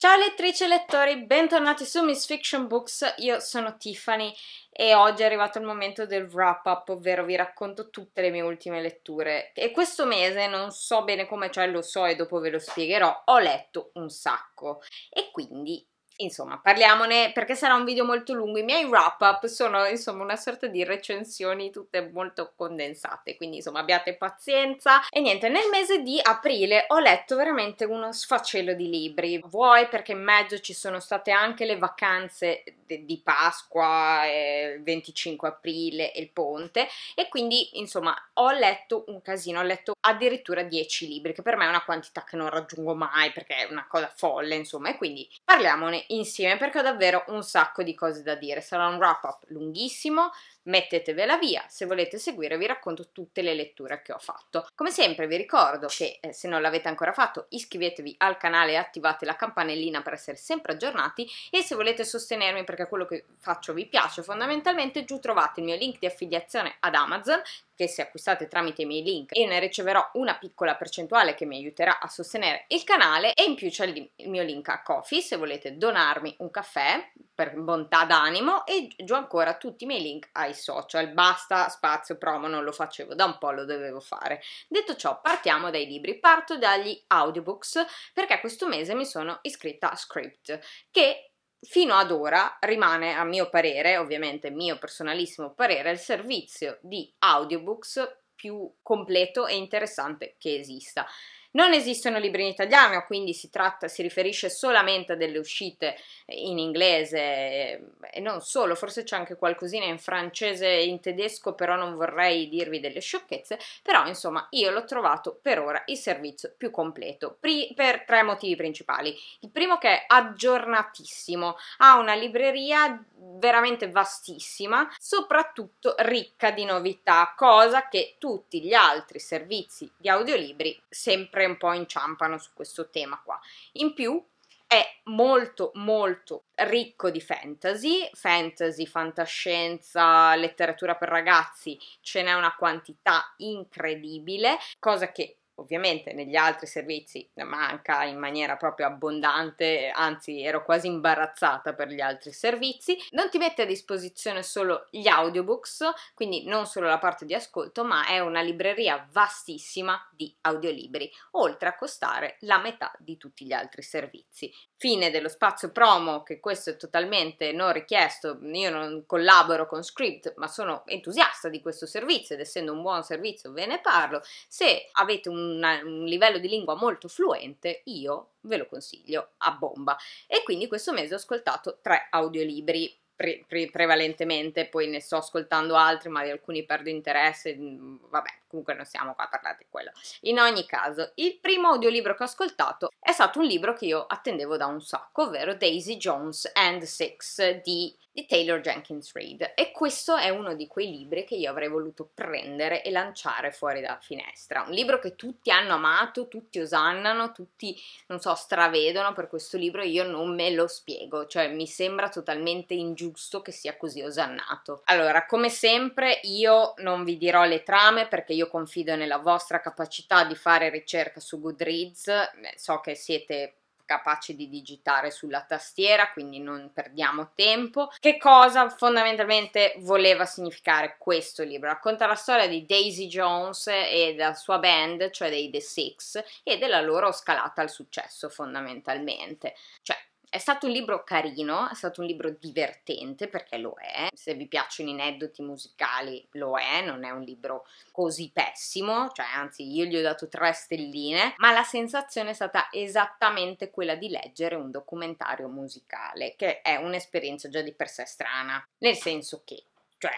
Ciao lettrici e lettori, bentornati su Miss Fiction Books, io sono Tiffany e oggi è arrivato il momento del wrap up, ovvero vi racconto tutte le mie ultime letture e questo mese non so bene come, cioè lo so e dopo ve lo spiegherò, ho letto un sacco e quindi Insomma, parliamone perché sarà un video molto lungo. I miei wrap up sono insomma una sorta di recensioni tutte molto condensate, quindi insomma abbiate pazienza. E niente, nel mese di aprile ho letto veramente uno sfacelo di libri. Vuoi perché in mezzo ci sono state anche le vacanze di Pasqua, eh, il 25 aprile e il ponte e quindi insomma ho letto un casino, ho letto addirittura 10 libri che per me è una quantità che non raggiungo mai perché è una cosa folle insomma e quindi parliamone insieme perché ho davvero un sacco di cose da dire. Sarà un wrap up lunghissimo, mettetevela via. Se volete seguire vi racconto tutte le letture che ho fatto. Come sempre vi ricordo che eh, se non l'avete ancora fatto iscrivetevi al canale e attivate la campanellina per essere sempre aggiornati e se volete sostenermi perché quello che faccio vi piace fondamentalmente giù trovate il mio link di affiliazione ad Amazon che se acquistate tramite i miei link e ne riceverò una piccola percentuale che mi aiuterà a sostenere il canale e in più c'è il, il mio link a Coffee se volete donarmi un caffè per bontà d'animo e giù ancora tutti i miei link ai social, basta spazio promo, non lo facevo da un po', lo dovevo fare. Detto ciò, partiamo dai libri, parto dagli audiobooks perché questo mese mi sono iscritta a Script che fino ad ora rimane, a mio parere, ovviamente mio personalissimo parere, il servizio di audiobooks più completo e interessante che esista. Non esistono libri in italiano, quindi si tratta, si riferisce solamente a delle uscite in inglese eh, e non solo, forse c'è anche qualcosina in francese e in tedesco, però non vorrei dirvi delle sciocchezze, però insomma io l'ho trovato per ora il servizio più completo pri- per tre motivi principali. Il primo che è aggiornatissimo, ha una libreria veramente vastissima, soprattutto ricca di novità, cosa che tutti gli altri servizi di audiolibri sempre sempre un po' inciampano su questo tema qua. In più è molto molto ricco di fantasy, fantasy, fantascienza, letteratura per ragazzi, ce n'è una quantità incredibile, cosa che Ovviamente negli altri servizi manca in maniera proprio abbondante, anzi ero quasi imbarazzata per gli altri servizi. Non ti mette a disposizione solo gli audiobooks, quindi non solo la parte di ascolto, ma è una libreria vastissima di audiolibri, oltre a costare la metà di tutti gli altri servizi. Fine dello spazio promo, che questo è totalmente non richiesto, io non collaboro con Script, ma sono entusiasta di questo servizio ed essendo un buon servizio ve ne parlo. Se avete un una, un livello di lingua molto fluente, io ve lo consiglio a bomba. E quindi questo mese ho ascoltato tre audiolibri Pre- pre- prevalentemente, poi ne sto ascoltando altri, magari alcuni perdo interesse, mm, vabbè, comunque non siamo qua a parlare di quello. In ogni caso, il primo audiolibro che ho ascoltato è stato un libro che io attendevo da un sacco, ovvero Daisy Jones and Six di di Taylor Jenkins Reid e questo è uno di quei libri che io avrei voluto prendere e lanciare fuori dalla finestra, un libro che tutti hanno amato, tutti osannano, tutti non so, stravedono per questo libro, io non me lo spiego, cioè mi sembra totalmente ingiusto che sia così osannato. Allora, come sempre io non vi dirò le trame perché io confido nella vostra capacità di fare ricerca su Goodreads, eh, so che siete capaci di digitare sulla tastiera, quindi non perdiamo tempo. Che cosa fondamentalmente voleva significare questo libro? Racconta la storia di Daisy Jones e della sua band, cioè dei The Six, e della loro scalata al successo fondamentalmente. Cioè, è stato un libro carino, è stato un libro divertente perché lo è, se vi piacciono i aneddoti musicali lo è, non è un libro così pessimo, cioè anzi io gli ho dato tre stelline, ma la sensazione è stata esattamente quella di leggere un documentario musicale, che è un'esperienza già di per sé strana, nel senso che, cioè,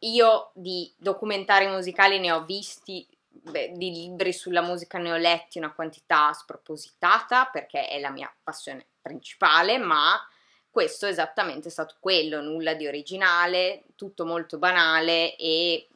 io di documentari musicali ne ho visti Beh, di libri sulla musica ne ho letti una quantità spropositata perché è la mia passione principale, ma questo è esattamente stato quello, nulla di originale, tutto molto banale e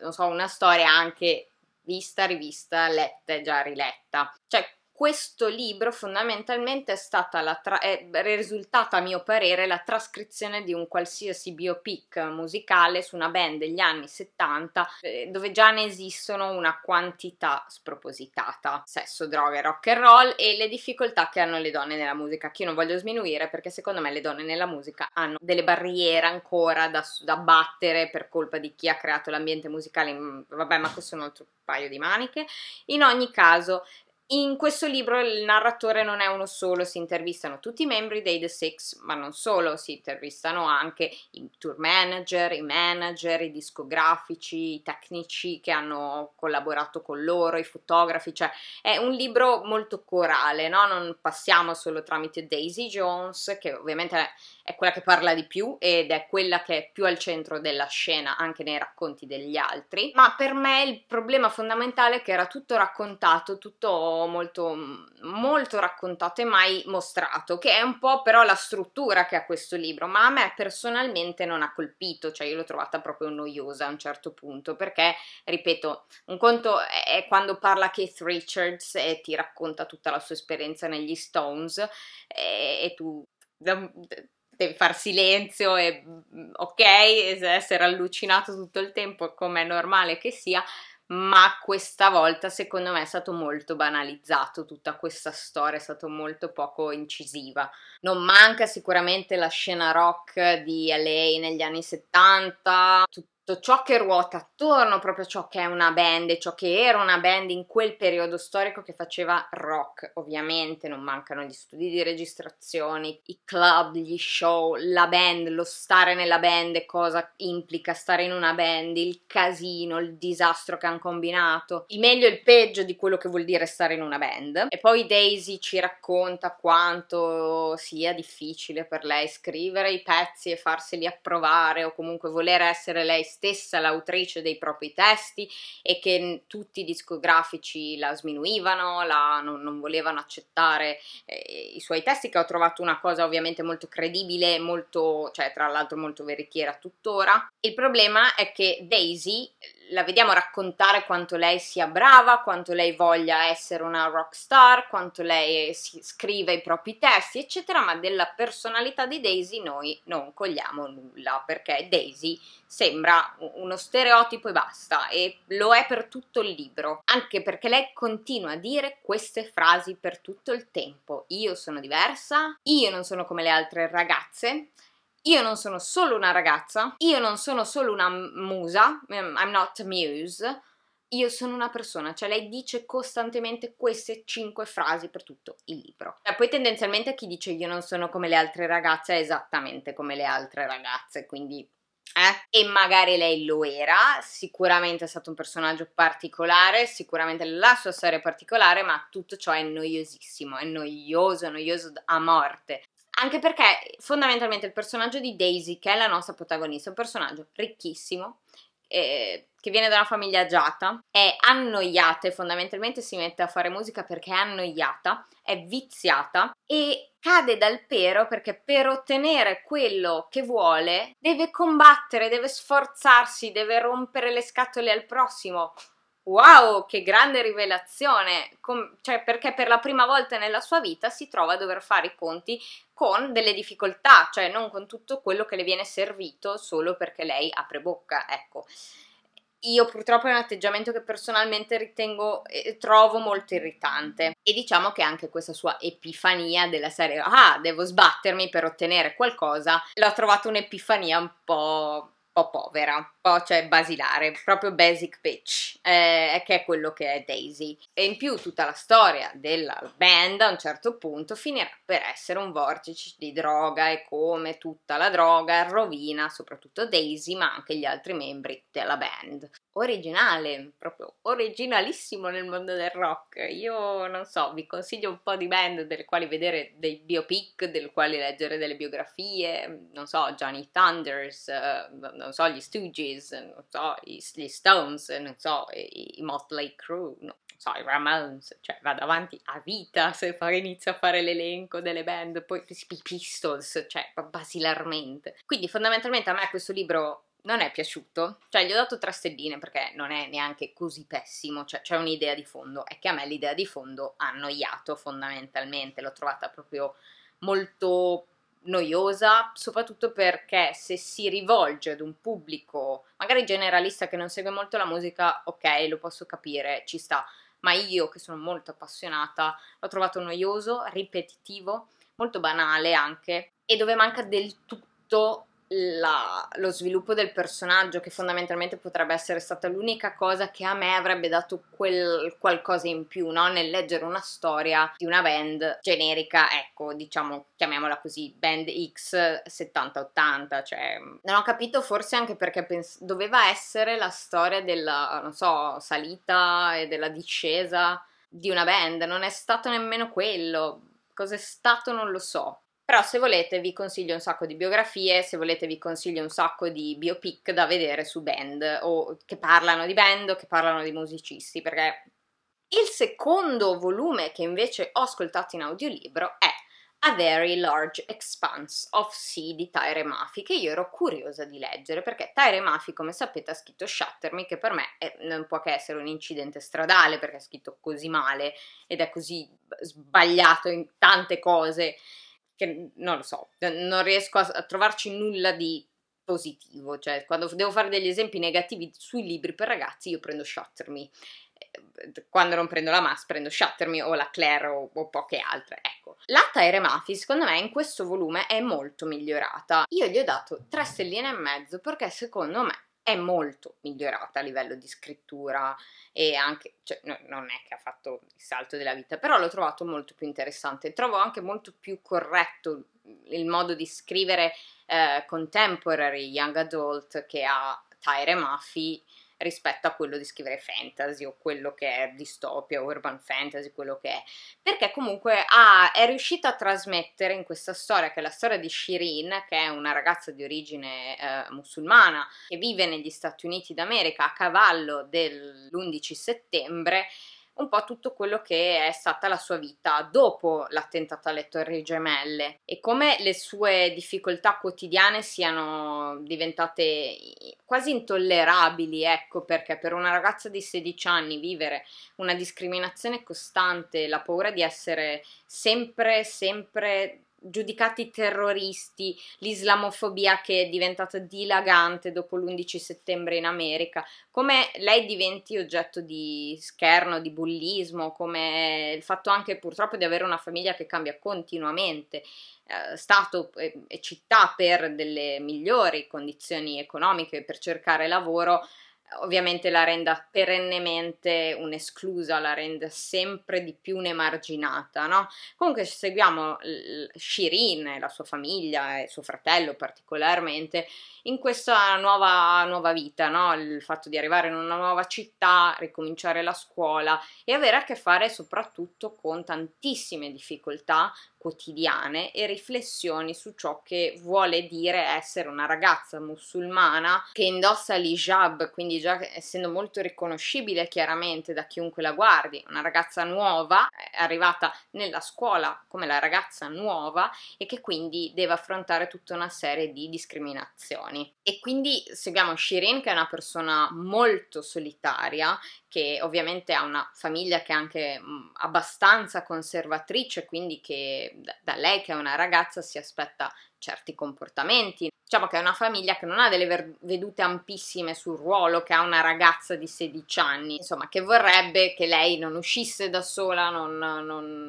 non so, una storia anche vista, rivista, letta e già riletta. Cioè, questo libro fondamentalmente è stata la tra- è risultata a mio parere la trascrizione di un qualsiasi biopic musicale su una band degli anni 70 eh, dove già ne esistono una quantità spropositata sesso, droga, rock and roll e le difficoltà che hanno le donne nella musica che io non voglio sminuire perché secondo me le donne nella musica hanno delle barriere ancora da, da battere per colpa di chi ha creato l'ambiente musicale vabbè ma questo è un altro paio di maniche in ogni caso in questo libro il narratore non è uno solo, si intervistano tutti i membri dei The Six, ma non solo, si intervistano anche i tour manager, i manager, i discografici, i tecnici che hanno collaborato con loro, i fotografi, cioè è un libro molto corale, no? non passiamo solo tramite Daisy Jones, che ovviamente è quella che parla di più ed è quella che è più al centro della scena anche nei racconti degli altri, ma per me il problema fondamentale è che era tutto raccontato, tutto molto, molto raccontato e mai mostrato, che è un po' però la struttura che ha questo libro, ma a me personalmente non ha colpito, cioè io l'ho trovata proprio noiosa a un certo punto, perché, ripeto, un conto è quando parla Keith Richards e ti racconta tutta la sua esperienza negli Stones e, e tu devi far silenzio e mm, ok, essere allucinato tutto il tempo come è normale che sia, ma questa volta secondo me è stato molto banalizzato, tutta questa storia è stata molto poco incisiva. Non manca sicuramente la scena rock di LA negli anni 70, tutto tutto ciò che ruota attorno proprio ciò che è una band e ciò che era una band in quel periodo storico che faceva rock, ovviamente non mancano gli studi di registrazione, i club, gli show, la band, lo stare nella band e cosa implica stare in una band, il casino, il disastro che hanno combinato, il meglio e il peggio di quello che vuol dire stare in una band. E poi Daisy ci racconta quanto sia difficile per lei scrivere i pezzi e farseli approvare o comunque voler essere lei stessa stessa l'autrice dei propri testi e che tutti i discografici la sminuivano, la, non, non, volevano accettare eh, i suoi testi, che ho trovato una cosa ovviamente molto credibile, molto, cioè tra l'altro molto veritiera tuttora. Il problema è che Daisy la vediamo raccontare quanto lei sia brava, quanto lei voglia essere una rock star, quanto lei eh, scrive i propri testi, eccetera, ma della personalità di Daisy noi non cogliamo nulla, perché Daisy sembra uno stereotipo e basta, e lo è per tutto il libro, anche perché lei continua a dire queste frasi per tutto il tempo. Io sono diversa, io non sono come le altre ragazze, io non sono solo una ragazza, io non sono solo una musa, mm, I'm not a muse, io sono una persona, cioè lei dice costantemente queste cinque frasi per tutto il libro. E cioè, poi tendenzialmente chi dice io non sono come le altre ragazze è esattamente come le altre ragazze, quindi eh? E magari lei lo era, sicuramente è stato un personaggio particolare, sicuramente la sua storia è particolare, ma tutto ciò è noiosissimo, è noioso, noioso a morte. Anche perché fondamentalmente il personaggio di Daisy, che è la nostra protagonista, è un personaggio ricchissimo, eh, che viene da una famiglia agiata, è annoiata e fondamentalmente si mette a fare musica perché è annoiata, è viziata e cade dal pero perché per ottenere quello che vuole deve combattere, deve sforzarsi, deve rompere le scatole al prossimo. Wow, che grande rivelazione! Com- cioè, perché per la prima volta nella sua vita si trova a dover fare i conti con delle difficoltà, cioè non con tutto quello che le viene servito solo perché lei apre bocca, ecco. Io purtroppo è un atteggiamento che personalmente ritengo eh, trovo molto irritante e diciamo che anche questa sua epifania della serie ah, devo sbattermi per ottenere qualcosa, l'ho trovata un'epifania un po' po' povera, un po' cioè basilare, proprio basic pitch, eh, che è quello che è Daisy. E in più tutta la storia della band a un certo punto finirà per essere un vortice di droga e come tutta la droga rovina soprattutto Daisy ma anche gli altri membri della band originale, proprio originalissimo nel mondo del rock. Io non so, vi consiglio un po' di band delle quali vedere dei biopic, delle quali leggere delle biografie, non so, Johnny Thunders, eh, non so, gli Stooges, non so, gli Stones, non so, i, Motley Crue, non so, i Ramones, cioè vado avanti a vita se poi inizio a fare l'elenco delle band, poi i Pistols, cioè basilarmente. Quindi fondamentalmente a me questo libro non è piaciuto, cioè gli ho dato tre stelline perché non è neanche così pessimo, cioè c'è un'idea di fondo, è che a me l'idea di fondo ha annoiato fondamentalmente, l'ho trovata proprio molto noiosa, soprattutto perché se si rivolge ad un pubblico magari generalista che non segue molto la musica, ok, lo posso capire, ci sta, ma io che sono molto appassionata l'ho trovato noioso, ripetitivo, molto banale anche e dove manca del tutto la, lo sviluppo del personaggio, che fondamentalmente potrebbe essere stata l'unica cosa che a me avrebbe dato quel qualcosa in più, no? Nel leggere una storia di una band generica, ecco, diciamo, chiamiamola così, band X 70-80, cioè... Non ho capito forse anche perché pens- doveva essere la storia della, non so, salita e della discesa di una band, non è stato nemmeno quello, cos'è stato non lo so però se volete vi consiglio un sacco di biografie, se volete vi consiglio un sacco di biopic da vedere su band o che parlano di band o che parlano di musicisti, perché il secondo volume che invece ho ascoltato in audiolibro è a Very Large Expanse of Sea di Tyre Mafi, che io ero curiosa di leggere perché Tyre Mafi, come sapete, ha scritto Shatter Me, che per me è, non può che essere un incidente stradale perché è scritto così male ed è così sbagliato in tante cose che non lo so, non riesco a, a trovarci nulla di positivo, cioè quando devo fare degli esempi negativi sui libri per ragazzi io prendo Shatter eh, quando non prendo la MAS prendo Shatter o la Claire o, o poche altre, ecco. La Taire Mafi secondo me in questo volume è molto migliorata, io gli ho dato tre stelline e mezzo perché secondo me è molto migliorata a livello di scrittura e anche, cioè, no, non è che ha fatto il salto della vita, però l'ho trovato molto più interessante, trovo anche molto più corretto il modo di scrivere eh, contemporary, young adult che ha Tyre Maffi rispetto a quello di scrivere fantasy o quello che è distopia, o urban fantasy, quello che è, perché comunque ha, ah, è riuscita a trasmettere in questa storia, che è la storia di Shirin, che è una ragazza di origine eh, musulmana che vive negli Stati Uniti d'America a cavallo dell'11 settembre, un po' tutto quello che è stata la sua vita dopo l'attentato alle Torri Gemelle e come le sue difficoltà quotidiane siano diventate quasi intollerabili, ecco perché per una ragazza di 16 anni vivere una discriminazione costante, la paura di essere sempre, sempre giudicati terroristi, l'islamofobia che è diventata dilagante dopo l'11 settembre in America, come lei diventi oggetto di scherno, di bullismo, come il fatto anche purtroppo di avere una famiglia che cambia continuamente, eh, stato e città per delle migliori condizioni economiche per cercare lavoro, ovviamente la renda perennemente un'esclusa, la rende sempre di più un'emarginata, no? Comunque seguiamo Shirin e la sua famiglia e suo fratello particolarmente in questa nuova, nuova vita, no? Il fatto di arrivare in una nuova città, ricominciare la scuola e avere a che fare soprattutto con tantissime difficoltà quotidiane e riflessioni su ciò che vuole dire essere una ragazza musulmana che indossa l'hijab, quindi già essendo molto riconoscibile chiaramente da chiunque la guardi, una ragazza nuova, eh, arrivata nella scuola come la ragazza nuova e che quindi deve affrontare tutta una serie di discriminazioni. E quindi seguiamo Shirin che è una persona molto solitaria che ovviamente ha una famiglia che è anche abbastanza conservatrice, quindi che da lei che è una ragazza si aspetta certi comportamenti. Diciamo che è una famiglia che non ha delle vedute ampissime sul ruolo, che ha una ragazza di 16 anni, insomma, che vorrebbe che lei non uscisse da sola, non, non,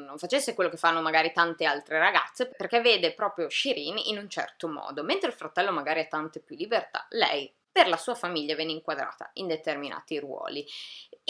non facesse quello che fanno magari tante altre ragazze, perché vede proprio Shirin in un certo modo. Mentre il fratello magari ha tante più libertà, lei per la sua famiglia viene inquadrata in determinati ruoli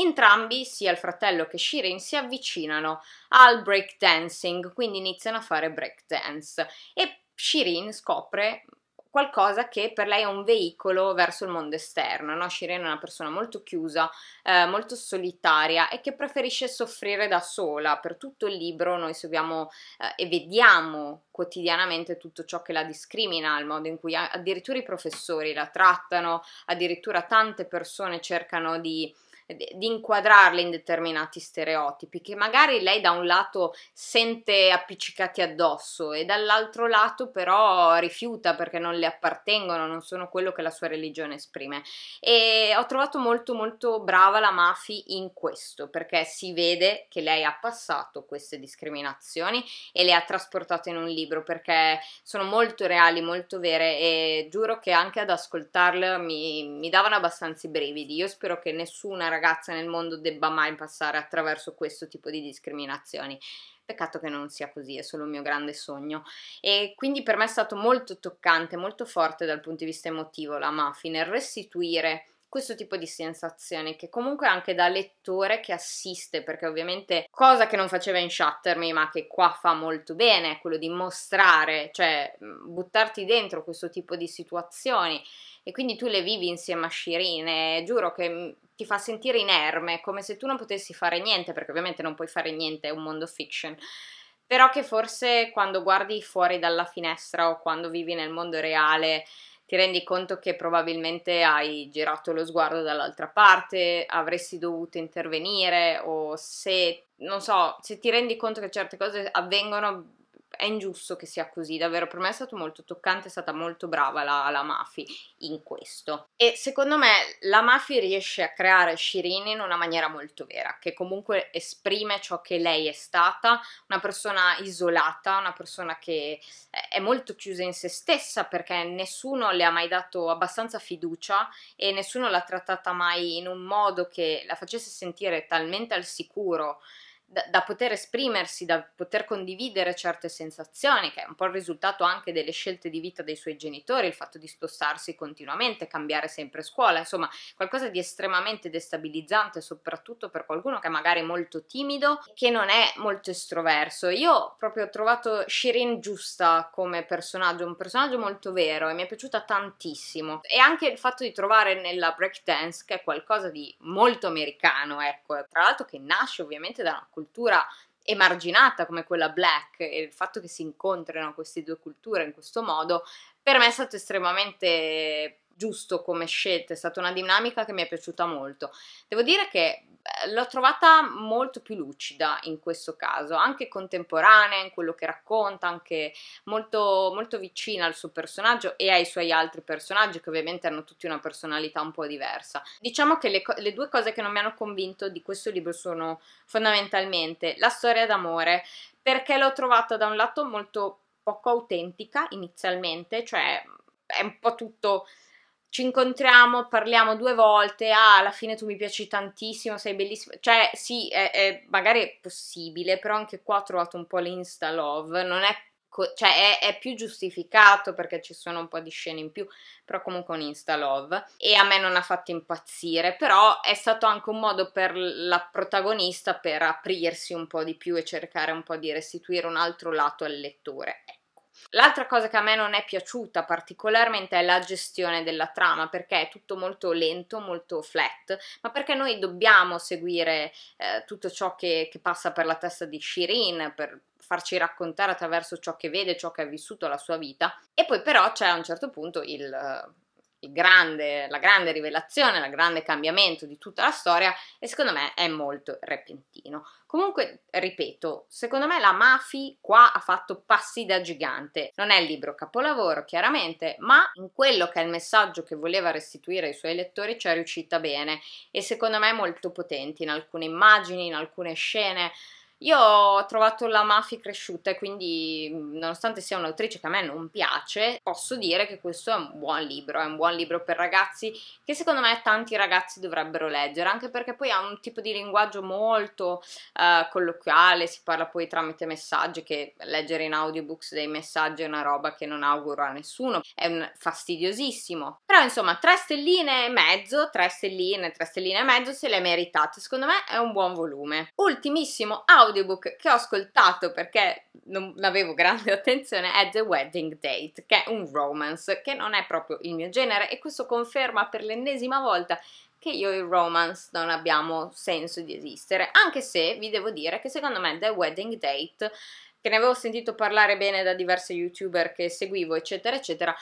Entrambi, sia il fratello che Shirin, si avvicinano al breakdancing, quindi iniziano a fare breakdance e Shirin scopre qualcosa che per lei è un veicolo verso il mondo esterno. No? Shirin è una persona molto chiusa, eh, molto solitaria e che preferisce soffrire da sola. Per tutto il libro noi seguiamo eh, e vediamo quotidianamente tutto ciò che la discrimina, il modo in cui addirittura i professori la trattano, addirittura tante persone cercano di di inquadrarle in determinati stereotipi che magari lei da un lato sente appiccicati addosso e dall'altro lato però rifiuta perché non le appartengono, non sono quello che la sua religione esprime. E ho trovato molto molto brava la Mafi in questo perché si vede che lei ha passato queste discriminazioni e le ha trasportate in un libro perché sono molto reali, molto vere e giuro che anche ad ascoltarle mi, mi davano abbastanza i brividi. Io spero che nessuna ragazza ragazza nel mondo debba mai passare attraverso questo tipo di discriminazioni. Peccato che non sia così, è solo un mio grande sogno. E quindi per me è stato molto toccante, molto forte dal punto di vista emotivo la Mafia nel restituire questo tipo di sensazione che comunque anche da lettore che assiste, perché ovviamente cosa che non faceva in Shutter ma che qua fa molto bene, è quello di mostrare, cioè buttarti dentro questo tipo di situazioni e quindi tu le vivi insieme a Shirine, giuro che mm, ti fa sentire inerme, come se tu non potessi fare niente, perché ovviamente non puoi fare niente, è un mondo fiction però che forse quando guardi fuori dalla finestra o quando vivi nel mondo reale ti rendi conto che probabilmente hai girato lo sguardo dall'altra parte, avresti dovuto intervenire o se, non so, se ti rendi conto che certe cose avvengono è ingiusto che sia così, davvero per me è stato molto toccante, è stata molto brava la, la Mafi in questo. E secondo me la Mafi riesce a creare Shirin in una maniera molto vera, che comunque esprime ciò che lei è stata, una persona isolata, una persona che è molto chiusa in se stessa perché nessuno le ha mai dato abbastanza fiducia e nessuno l'ha trattata mai in un modo che la facesse sentire talmente al sicuro da, da, poter esprimersi, da poter condividere certe sensazioni, che è un po' il risultato anche delle scelte di vita dei suoi genitori, il fatto di spostarsi continuamente, cambiare sempre scuola, insomma qualcosa di estremamente destabilizzante soprattutto per qualcuno che magari è molto timido, e che non è molto estroverso. Io proprio ho trovato Shirin giusta come personaggio, un personaggio molto vero e mi è piaciuta tantissimo. E anche il fatto di trovare nella breakdance, che è qualcosa di molto americano, ecco, tra l'altro che nasce ovviamente da una cultura emarginata come quella black e il fatto che si incontrino queste due culture in questo modo per me è stato estremamente giusto come scelta, è stata una dinamica che mi è piaciuta molto. Devo dire che eh, l'ho trovata molto più lucida in questo caso, anche contemporanea in quello che racconta, anche molto, molto vicina al suo personaggio e ai suoi altri personaggi che ovviamente hanno tutti una personalità un po' diversa. Diciamo che le, le due cose che non mi hanno convinto di questo libro sono fondamentalmente la storia d'amore, perché l'ho trovata da un lato molto poco autentica inizialmente, cioè è un po' tutto ci incontriamo, parliamo due volte, ah, alla fine tu mi piaci tantissimo, sei bellissima, cioè sì, è, è, magari è possibile, però anche qua ho trovato un po' l'insta love, non è, co- cioè è, è, più giustificato perché ci sono un po' di scene in più, però comunque un insta love e a me non ha fatto impazzire, però è stato anche un modo per la protagonista per aprirsi un po' di più e cercare un po' di restituire un altro lato al lettore, L'altra cosa che a me non è piaciuta particolarmente è la gestione della trama, perché è tutto molto lento, molto flat, ma perché noi dobbiamo seguire eh, tutto ciò che, che passa per la testa di Shirin, per, farci raccontare attraverso ciò che vede, ciò che ha vissuto la sua vita. E poi però c'è a un certo punto il eh, grande, la grande rivelazione, il grande cambiamento di tutta la storia e secondo me è molto repentino. Comunque, ripeto, secondo me la Mafi qua ha fatto passi da gigante. Non è il libro capolavoro, chiaramente, ma in quello che è il messaggio che voleva restituire ai suoi lettori ci è riuscita bene e secondo me molto potente in alcune immagini, in alcune scene. Io ho trovato la Mafia cresciuta e quindi, mm, nonostante sia un'autrice che a me non piace, posso dire che questo è un buon libro, è un buon libro per ragazzi che secondo me tanti ragazzi dovrebbero leggere, anche perché poi ha un tipo di linguaggio molto eh, colloquiale, si parla poi tramite messaggi, che leggere in audiobooks dei messaggi è una roba che non auguro a nessuno, è fastidiosissimo. Però insomma, tre stelline e mezzo, tre stelline, tre stelline e mezzo se le meritate, secondo me è un buon volume. Ultimissimo audio audiobook che ho ascoltato perché non avevo grande attenzione è The Wedding Date, che è un romance che non è proprio il mio genere e questo conferma per l'ennesima volta che io e il romance non abbiamo senso di esistere, anche se vi devo dire che secondo me The Wedding Date, che ne avevo sentito parlare bene da diversi youtuber che seguivo, eccetera, eccetera,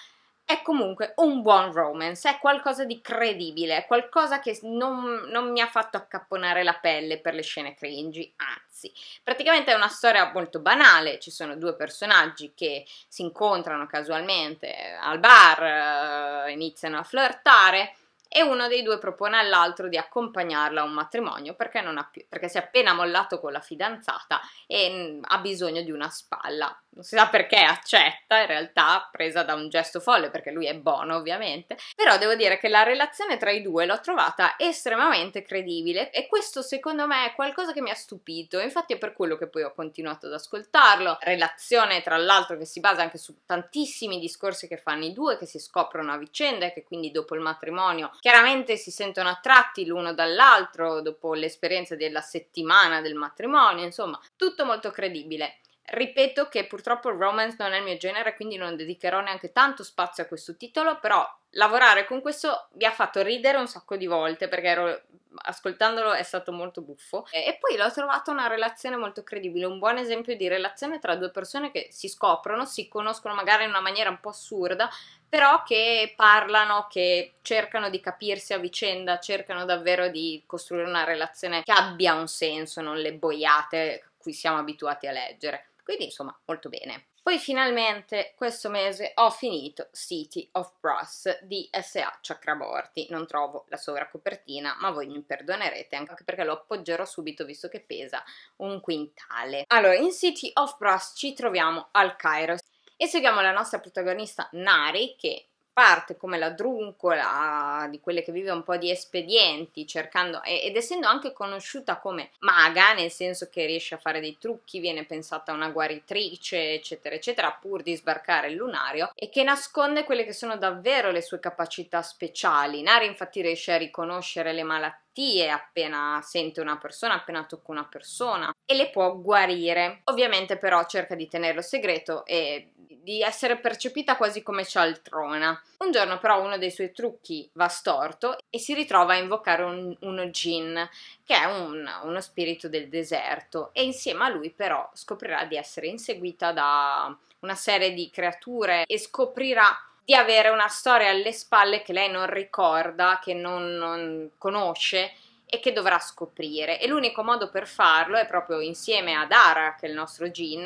è comunque un buon romance, è qualcosa di credibile, è qualcosa che non, non, mi ha fatto accapponare la pelle per le scene cringy, anzi. Praticamente è una storia molto banale, ci sono due personaggi che si incontrano casualmente al bar, eh, iniziano a flirtare, e uno dei due propone all'altro di accompagnarla a un matrimonio perché, non ha più, perché, si è appena mollato con la fidanzata e mm, ha bisogno di una spalla. Non si sa perché accetta, in realtà presa da un gesto folle perché lui è buono ovviamente, però devo dire che la relazione tra i due l'ho trovata estremamente credibile e questo secondo me è qualcosa che mi ha stupito, infatti è per quello che poi ho continuato ad ascoltarlo. Relazione tra l'altro che si basa anche su tantissimi discorsi che fanno i due, che si scoprono a vicenda e che quindi dopo il matrimonio Chiaramente si sentono attratti l'uno dall'altro dopo l'esperienza della settimana del matrimonio, insomma, tutto molto credibile. Ripeto che purtroppo il romance non è il mio genere, quindi non dedicherò neanche tanto spazio a questo titolo, però lavorare con questo mi ha fatto ridere un sacco di volte perché ero, ascoltandolo è stato molto buffo e, poi l'ho trovata una relazione molto credibile, un buon esempio di relazione tra due persone che si scoprono, si conoscono magari in una maniera un po' assurda, però che parlano, che cercano di capirsi a vicenda, cercano davvero di costruire una relazione che abbia un senso, non le boiate a cui siamo abituati a leggere. Quindi insomma molto bene. Poi finalmente questo mese ho finito City of Brass di S.A. Chakraborty, non trovo la sovracopertina ma voi mi perdonerete anche perché lo appoggerò subito visto che pesa un quintale. Allora in City of Brass ci troviamo al Cairo e seguiamo la nostra protagonista Nari che parte come la druncola di quelle che vive un po' di espedienti cercando ed essendo anche conosciuta come maga nel senso che riesce a fare dei trucchi viene pensata una guaritrice eccetera eccetera pur di sbarcare il lunario e che nasconde quelle che sono davvero le sue capacità speciali Nari infatti riesce a riconoscere le malattie malattie appena sente una persona, appena tocca una persona e le può guarire. Ovviamente però cerca di tenerlo segreto e di essere percepita quasi come cialtrona. Un giorno però uno dei suoi trucchi va storto e si ritrova a invocare un, uno gin, che è un, uno spirito del deserto, e insieme a lui però scoprirà di essere inseguita da una serie di creature e scoprirà di avere una storia alle spalle che lei non ricorda, che non, non conosce e che dovrà scoprire. E l'unico modo per farlo è proprio insieme ad Ara, che è il nostro Jean,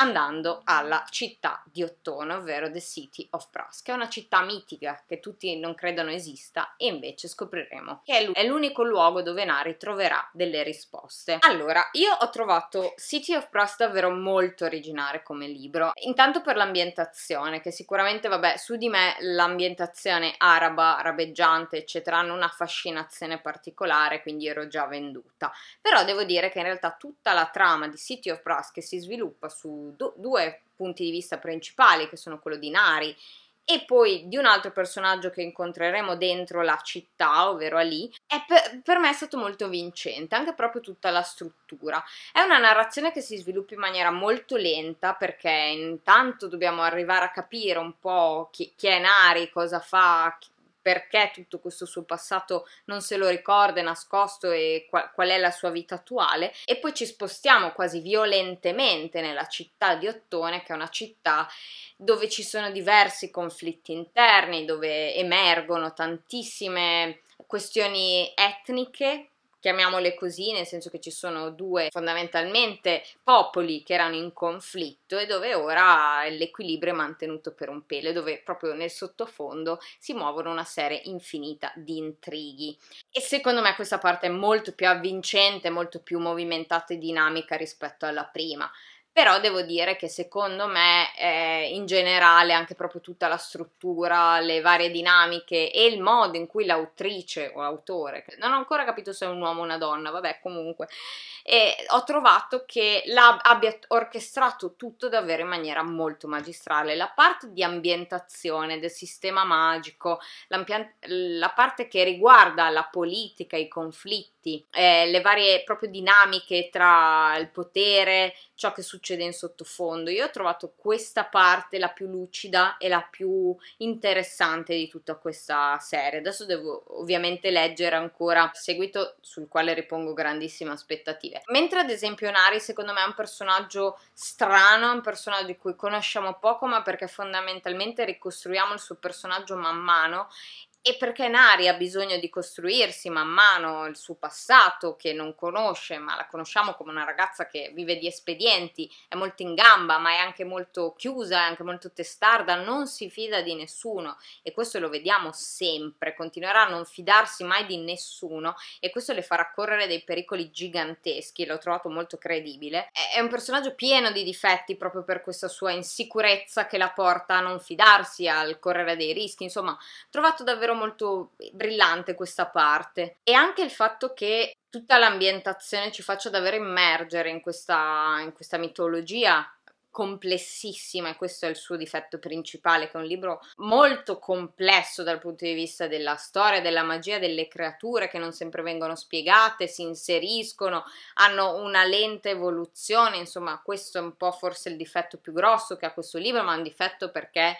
andando alla città di Ottona, ovvero The City of Pros, che è una città mitica che tutti non credono esista e invece scopriremo che è l'unico luogo dove Nari troverà delle risposte. Allora, io ho trovato City of Pros davvero molto originale come libro, intanto per l'ambientazione, che sicuramente, vabbè, su di me l'ambientazione araba, arabeggiante, eccetera, hanno una fascinazione particolare, quindi ero già venduta. Però devo dire che in realtà tutta la trama di City of Pros che si sviluppa su do- due punti di vista principali, che sono quello di Nari e poi di un altro personaggio che incontreremo dentro la città, ovvero Ali, per, per, me è stato molto vincente, anche proprio tutta la struttura. È una narrazione che si sviluppa in maniera molto lenta perché intanto dobbiamo arrivare a capire un po' chi, chi è Nari, cosa fa, chi, perché tutto questo suo passato non se lo ricorda, è nascosto e qual, qual è la sua vita attuale e poi ci spostiamo quasi violentemente nella città di Ottone che è una città dove ci sono diversi conflitti interni, dove emergono tantissime questioni etniche chiamiamole così, nel senso che ci sono due fondamentalmente popoli che erano in conflitto e dove ora l'equilibrio è mantenuto per un pelo, dove proprio nel sottofondo si muovono una serie infinita di intrighi. E secondo me questa parte è molto più avvincente, molto più movimentata e dinamica rispetto alla prima però devo dire che secondo me eh, in generale anche proprio tutta la struttura, le varie dinamiche e il modo in cui l'autrice o l'autore, non ho ancora capito se è un uomo o una donna, vabbè comunque, eh, ho trovato che abbia orchestrato tutto davvero in maniera molto magistrale, la parte di ambientazione del sistema magico, la parte che riguarda la politica, i conflitti, eh, le varie proprio dinamiche tra il potere, ciò che succede succede in sottofondo. Io ho trovato questa parte la più lucida e la più interessante di tutta questa serie. Adesso devo ovviamente leggere ancora seguito sul quale ripongo grandissime aspettative. Mentre ad esempio Nari secondo me è un personaggio strano, un personaggio di cui conosciamo poco ma perché fondamentalmente ricostruiamo il suo personaggio man mano e perché Nari ha bisogno di costruirsi man mano il suo passato che non conosce, ma la conosciamo come una ragazza che vive di espedienti, è molto in gamba, ma è anche molto chiusa, è anche molto testarda, non si fida di nessuno e questo lo vediamo sempre, continuerà a non fidarsi mai di nessuno e questo le farà correre dei pericoli giganteschi, l'ho trovato molto credibile. È un personaggio pieno di difetti proprio per questa sua insicurezza che la porta a non fidarsi, al correre dei rischi, insomma, trovato davvero molto brillante questa parte e anche il fatto che tutta l'ambientazione ci faccia davvero immergere in questa, in questa mitologia complessissima e questo è il suo difetto principale, che è un libro molto complesso dal punto di vista della storia, della magia, delle creature che non sempre vengono spiegate, si inseriscono, hanno una lenta evoluzione, insomma questo è un po' forse il difetto più grosso che ha questo libro, ma è un difetto perché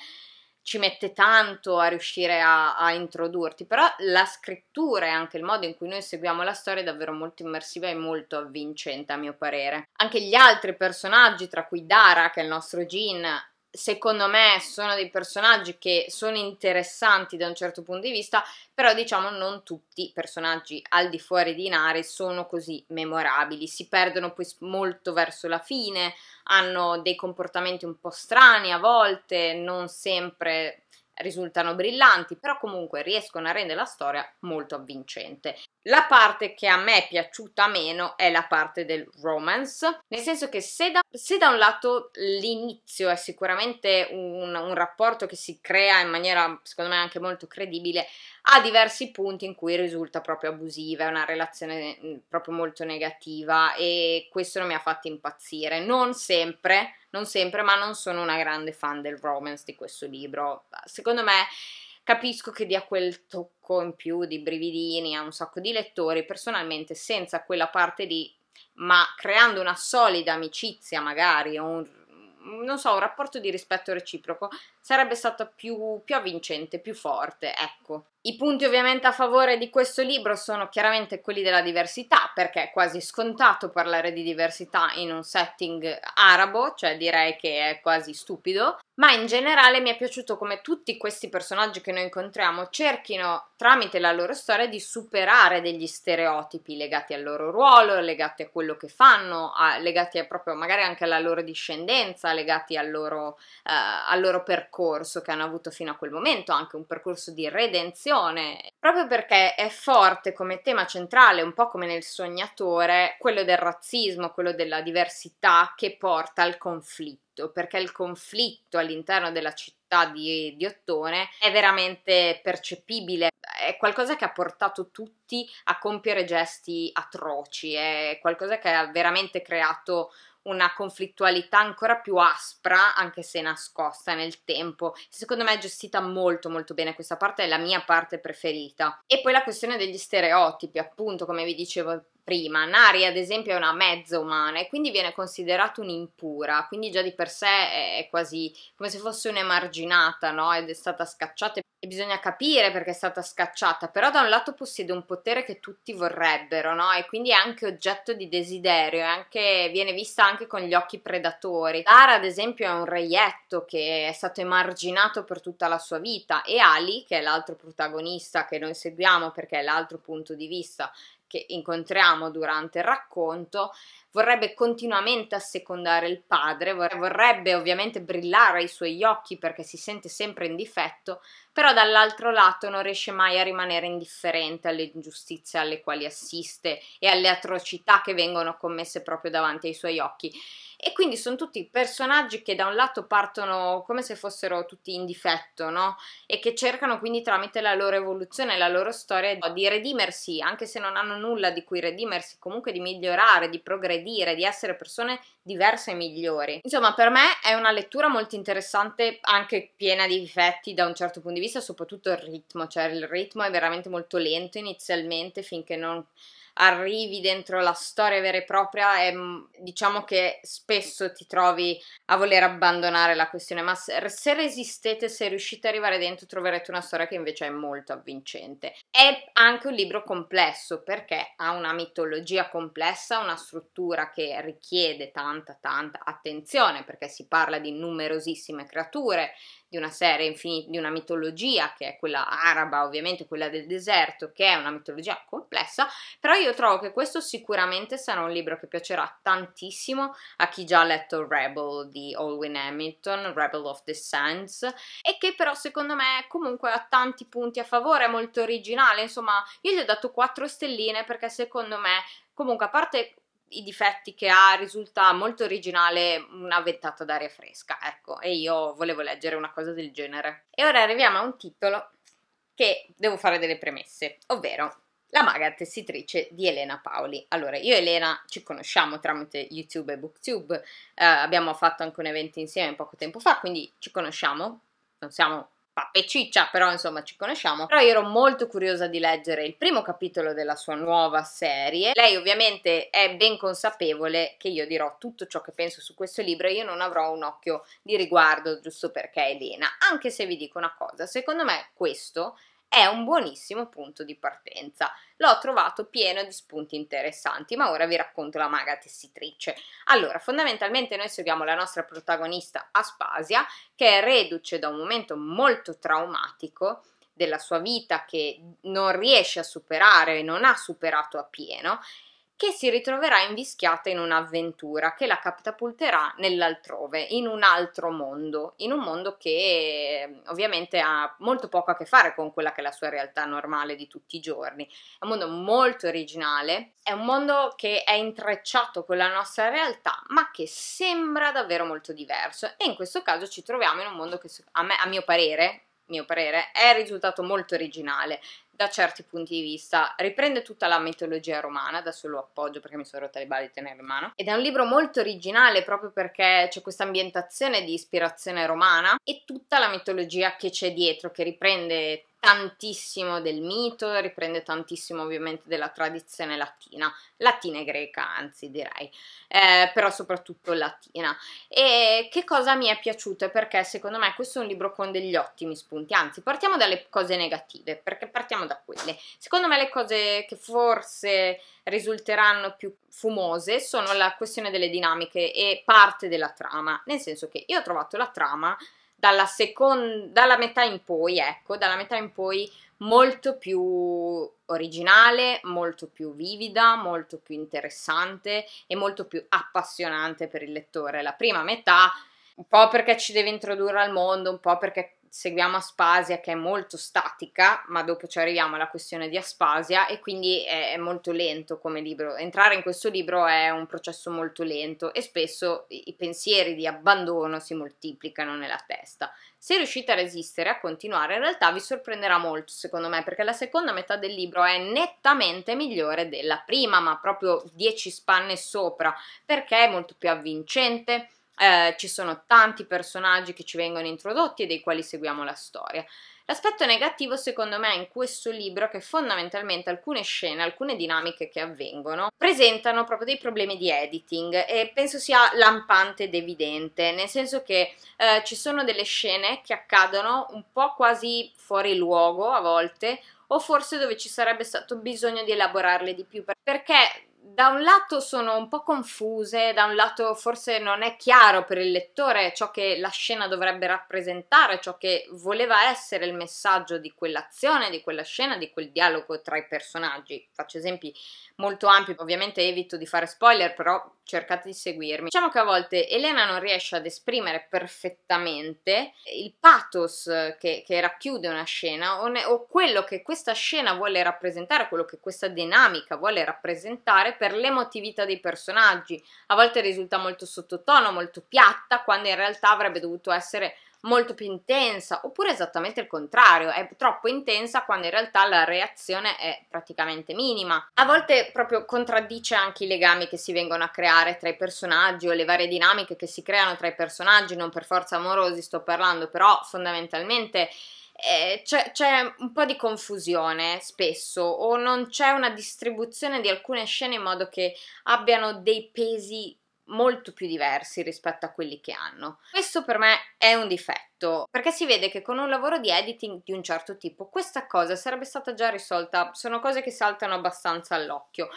ci mette tanto a riuscire a, a, introdurti, però la scrittura e anche il modo in cui noi seguiamo la storia è davvero molto immersiva e molto avvincente a mio parere. Anche gli altri personaggi, tra cui Dara, che è il nostro Jean, secondo me sono dei personaggi che sono interessanti da un certo punto di vista, però diciamo non tutti i personaggi al di fuori di Inare sono così memorabili, si perdono poi molto verso la fine, hanno dei comportamenti un po' strani a volte, non sempre risultano brillanti, però comunque riescono a rendere la storia molto avvincente. La parte che a me è piaciuta meno è la parte del romance, nel senso che se da, se da un lato l'inizio è sicuramente un, un rapporto che si crea in maniera secondo me anche molto credibile, ha diversi punti in cui risulta proprio abusiva, è una relazione mm, proprio molto negativa e questo non mi ha fatto impazzire, non sempre non sempre, ma non sono una grande fan del romance di questo libro. Secondo me capisco che dia quel tocco in più di brividini a un sacco di lettori, personalmente senza quella parte lì, ma creando una solida amicizia magari o un non so, un rapporto di rispetto reciproco, sarebbe stata più, più avvincente, più forte, ecco. I punti ovviamente a favore di questo libro sono chiaramente quelli della diversità, perché è quasi scontato parlare di diversità in un setting arabo, cioè direi che è quasi stupido, ma in generale mi è piaciuto come tutti questi personaggi che noi incontriamo cerchino tramite la loro storia di superare degli stereotipi legati al loro ruolo, legati a quello che fanno, a, legati proprio magari anche alla loro discendenza, legati al loro, eh, al loro percorso percorso che hanno avuto fino a quel momento, anche un percorso di redenzione, proprio perché è forte come tema centrale, un po' come nel sognatore, quello del razzismo, quello della diversità che porta al conflitto, perché il conflitto all'interno della città di, di Ottone è veramente percepibile, è qualcosa che ha portato tutti a compiere gesti atroci, è qualcosa che ha veramente creato una conflittualità ancora più aspra, anche se nascosta nel tempo. Secondo me è gestita molto molto bene questa parte, è la mia parte preferita. E poi la questione degli stereotipi, appunto, come vi dicevo prima. Nari, ad esempio, è una mezza umana e quindi viene considerata un'impura, quindi già di per sé è quasi come se fosse un'emarginata, no? Ed è stata scacciata e bisogna capire perché è stata scacciata, però da un lato possiede un potere che tutti vorrebbero, no? E quindi è anche oggetto di desiderio, anche, viene vista anche con gli occhi predatori. Lara, ad esempio, è un reietto che è stato emarginato per tutta la sua vita e Ali, che è l'altro protagonista che noi seguiamo perché è l'altro punto di vista che incontriamo durante il racconto vorrebbe continuamente assecondare il padre, vorrebbe ovviamente brillare ai suoi occhi perché si sente sempre in difetto, però dall'altro lato non riesce mai a rimanere indifferente alle ingiustizie alle quali assiste e alle atrocità che vengono commesse proprio davanti ai suoi occhi. E quindi sono tutti personaggi che da un lato partono come se fossero tutti in difetto, no? E che cercano quindi tramite la loro evoluzione la loro storia di redimersi, anche se non hanno nulla di cui redimersi, comunque di migliorare, di progredire progredire, di essere persone diverse e migliori. Insomma, per me è una lettura molto interessante, anche piena di difetti da un certo punto di vista, soprattutto il ritmo, cioè il ritmo è veramente molto lento inizialmente finché non arrivi dentro la storia vera e propria e mm, diciamo che spesso ti trovi a voler abbandonare la questione, ma se resistete, se riuscite ad arrivare dentro, troverete una storia che invece è molto avvincente. È anche un libro complesso perché ha una mitologia complessa, una struttura che richiede tanta tanta attenzione perché si parla di numerosissime creature, di una serie infinita, di una mitologia che è quella araba, ovviamente quella del deserto, che è una mitologia complessa, però io trovo che questo sicuramente sarà un libro che piacerà tantissimo a chi già ha letto Rebel di Alwyn Hamilton, Rebel of the Sands, e che però secondo me comunque ha tanti punti a favore, è molto originale, insomma io gli ho dato 4 stelline perché secondo me comunque a parte i difetti che ha, risulta molto originale una ventata d'aria fresca, ecco, e io volevo leggere una cosa del genere. E ora arriviamo a un titolo che devo fare delle premesse, ovvero la maga tessitrice di Elena Paoli. Allora, io e Elena ci conosciamo tramite YouTube e Booktube, eh, abbiamo fatto anche un evento insieme poco tempo fa, quindi ci conosciamo, non siamo pappe ciccia, però insomma ci conosciamo. Però io ero molto curiosa di leggere il primo capitolo della sua nuova serie. Lei ovviamente è ben consapevole che io dirò tutto ciò che penso su questo libro e io non avrò un occhio di riguardo giusto perché è Elena. Anche se vi dico una cosa, secondo me questo è un buonissimo punto di partenza. L'ho trovato pieno di spunti interessanti, ma ora vi racconto la maga tessitrice. Allora, fondamentalmente noi seguiamo la nostra protagonista Aspasia, che è reduce da un momento molto traumatico della sua vita che non riesce a superare e non ha superato appieno che si ritroverà invischiata in un'avventura che la catapulterà nell'altrove, in un altro mondo, in un mondo che ehm, ovviamente ha molto poco a che fare con quella che è la sua realtà normale di tutti i giorni. È un mondo molto originale, è un mondo che è intrecciato con la nostra realtà, ma che sembra davvero molto diverso. E in questo caso ci troviamo in un mondo che a, me, a mio parere, mio parere, è risultato molto originale da certi punti di vista, riprende tutta la mitologia romana, adesso lo appoggio perché mi sono rotta le balle di tenere in mano, ed è un libro molto originale proprio perché c'è questa ambientazione di ispirazione romana e tutta la mitologia che c'è dietro, che riprende tantissimo del mito, riprende tantissimo ovviamente della tradizione latina, latina e greca anzi direi, eh, però soprattutto latina. E che cosa mi è piaciuto? Perché secondo me questo è un libro con degli ottimi spunti, anzi partiamo dalle cose negative, perché partiamo da quelle. Secondo me le cose che forse risulteranno più fumose sono la questione delle dinamiche e parte della trama, nel senso che io ho trovato la trama dalla, second- dalla metà in poi, ecco, dalla metà in poi molto più originale, molto più vivida, molto più interessante e molto più appassionante per il lettore. La prima metà, un po' perché ci deve introdurre al mondo, un po' perché seguiamo Aspasia che è molto statica, ma dopo ci arriviamo alla questione di Aspasia e quindi è, molto lento come libro. Entrare in questo libro è un processo molto lento e spesso i pensieri di abbandono si moltiplicano nella testa. Se riuscite a resistere, a continuare, in realtà vi sorprenderà molto, secondo me, perché la seconda metà del libro è nettamente migliore della prima, ma proprio dieci spanne sopra, perché è molto più avvincente eh, ci sono tanti personaggi che ci vengono introdotti e dei quali seguiamo la storia. L'aspetto negativo secondo me in questo libro è che fondamentalmente alcune scene, alcune dinamiche che avvengono presentano proprio dei problemi di editing e penso sia lampante ed evidente, nel senso che eh, ci sono delle scene che accadono un po' quasi fuori luogo a volte o forse dove ci sarebbe stato bisogno di elaborarle di più perché da un lato sono un po' confuse, da un lato forse non è chiaro per il lettore ciò che la scena dovrebbe rappresentare, ciò che voleva essere il messaggio di quell'azione, di quella scena, di quel dialogo tra i personaggi. Faccio esempi molto ampi, ovviamente evito di fare spoiler, però cercate di seguirmi. Diciamo che a volte Elena non riesce ad esprimere perfettamente il pathos che, che racchiude una scena o, ne, o quello che questa scena vuole rappresentare, quello che questa dinamica vuole rappresentare per l'emotività dei personaggi. A volte risulta molto sottotono, molto piatta, quando in realtà avrebbe dovuto essere molto più intensa, oppure esattamente il contrario, è troppo intensa quando in realtà la reazione è praticamente minima. A volte proprio contraddice anche i legami che si vengono a creare tra i personaggi o le varie dinamiche che si creano tra i personaggi, non per forza amorosi sto parlando, però fondamentalmente eh, c'è, c'è, un po' di confusione spesso o non c'è una distribuzione di alcune scene in modo che abbiano dei pesi molto più diversi rispetto a quelli che hanno. Questo per me è un difetto, perché si vede che con un lavoro di editing di un certo tipo questa cosa sarebbe stata già risolta, sono cose che saltano abbastanza all'occhio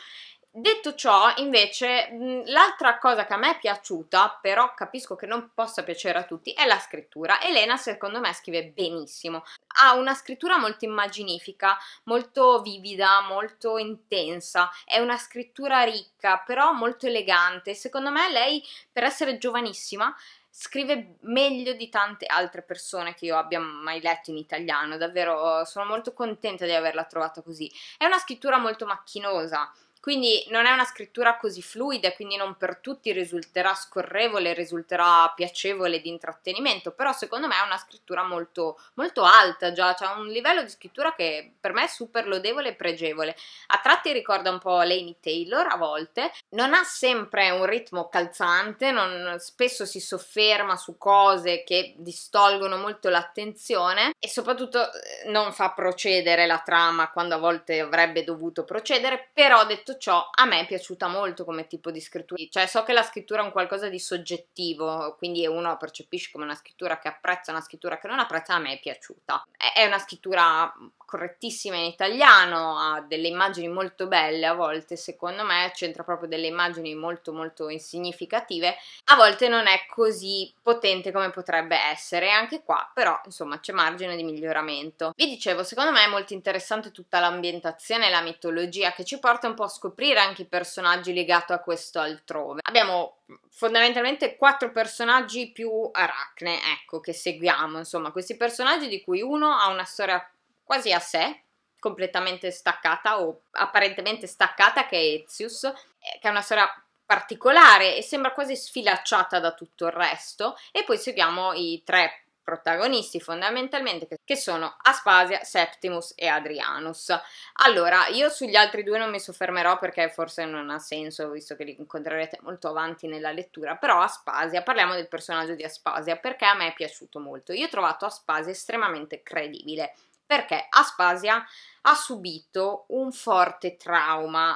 Detto ciò, invece, mm, l'altra cosa che a me è piaciuta, però capisco che non possa piacere a tutti, è la scrittura. Elena, secondo me, scrive benissimo. Ha una scrittura molto immaginifica, molto vivida, molto intensa. È una scrittura ricca, però molto elegante. Secondo me, lei, per essere giovanissima, scrive meglio di tante altre persone che io abbia mai letto in italiano. Davvero, sono molto contenta di averla trovata così. È una scrittura molto macchinosa quindi non è una scrittura così fluida, quindi non per tutti risulterà scorrevole, risulterà piacevole di intrattenimento, però secondo me è una scrittura molto, molto alta già, c'è cioè un livello di scrittura che per me è super lodevole e pregevole, a tratti ricorda un po' Lainey Taylor a volte, non ha sempre un ritmo calzante, non, spesso si sofferma su cose che distolgono molto l'attenzione e soprattutto eh, non fa procedere la trama quando a volte avrebbe dovuto procedere, però detto detto ciò, a me è piaciuta molto come tipo di scrittura, cioè so che la scrittura è un qualcosa di soggettivo, quindi uno percepisce come una scrittura che apprezza, una scrittura che non apprezza, a me è piaciuta. È una scrittura mm, correttissima in italiano, ha delle immagini molto belle a volte, secondo me c'entra proprio delle immagini molto molto insignificative, a volte non è così potente come potrebbe essere, anche qua però insomma c'è margine di miglioramento. Vi dicevo, secondo me è molto interessante tutta l'ambientazione e la mitologia che ci porta un po' a scoprire anche i personaggi legati a questo altrove. Abbiamo mm, fondamentalmente quattro personaggi più Aracne, ecco, che seguiamo, insomma, questi personaggi di cui uno ha una storia quasi a sé, completamente staccata o apparentemente staccata, che è Ezius, eh, che è una storia particolare e sembra quasi sfilacciata da tutto il resto, e poi seguiamo i tre protagonisti fondamentalmente che sono Aspasia, Septimus e Adrianus. Allora, io sugli altri due non mi soffermerò perché forse non ha senso visto che li incontrerete molto avanti nella lettura, però Aspasia, parliamo del personaggio di Aspasia perché a me è piaciuto molto. Io ho trovato Aspasia estremamente credibile perché Aspasia ha subito un forte trauma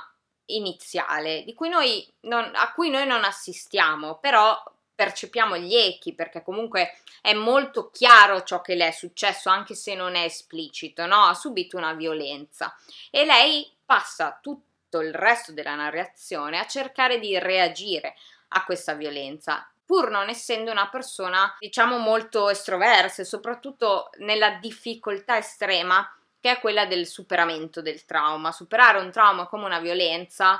iniziale cui non, a cui noi non assistiamo, però percepiamo gli echi perché comunque è molto chiaro ciò che le è successo anche se non è esplicito, no? ha subito una violenza e lei passa tutto il resto della narrazione a cercare di reagire a questa violenza pur non essendo una persona diciamo molto estroversa e soprattutto nella difficoltà estrema che è quella del superamento del trauma. Superare un trauma come una violenza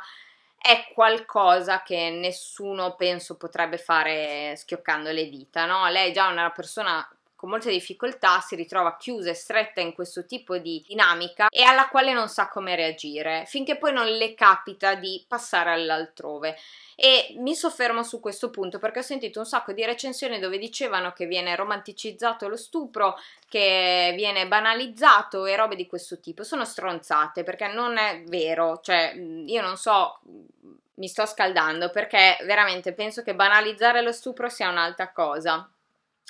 è qualcosa che nessuno penso potrebbe fare schioccando le dita, no? Lei è già una persona con molte difficoltà si ritrova chiusa e stretta in questo tipo di dinamica e alla quale non sa come reagire, finché poi non le capita di passare all'altrove. E mi soffermo su questo punto perché ho sentito un sacco di recensioni dove dicevano che viene romanticizzato lo stupro, che viene banalizzato e robe di questo tipo. Sono stronzate perché non è vero, cioè io non so mi sto scaldando perché veramente penso che banalizzare lo stupro sia un'altra cosa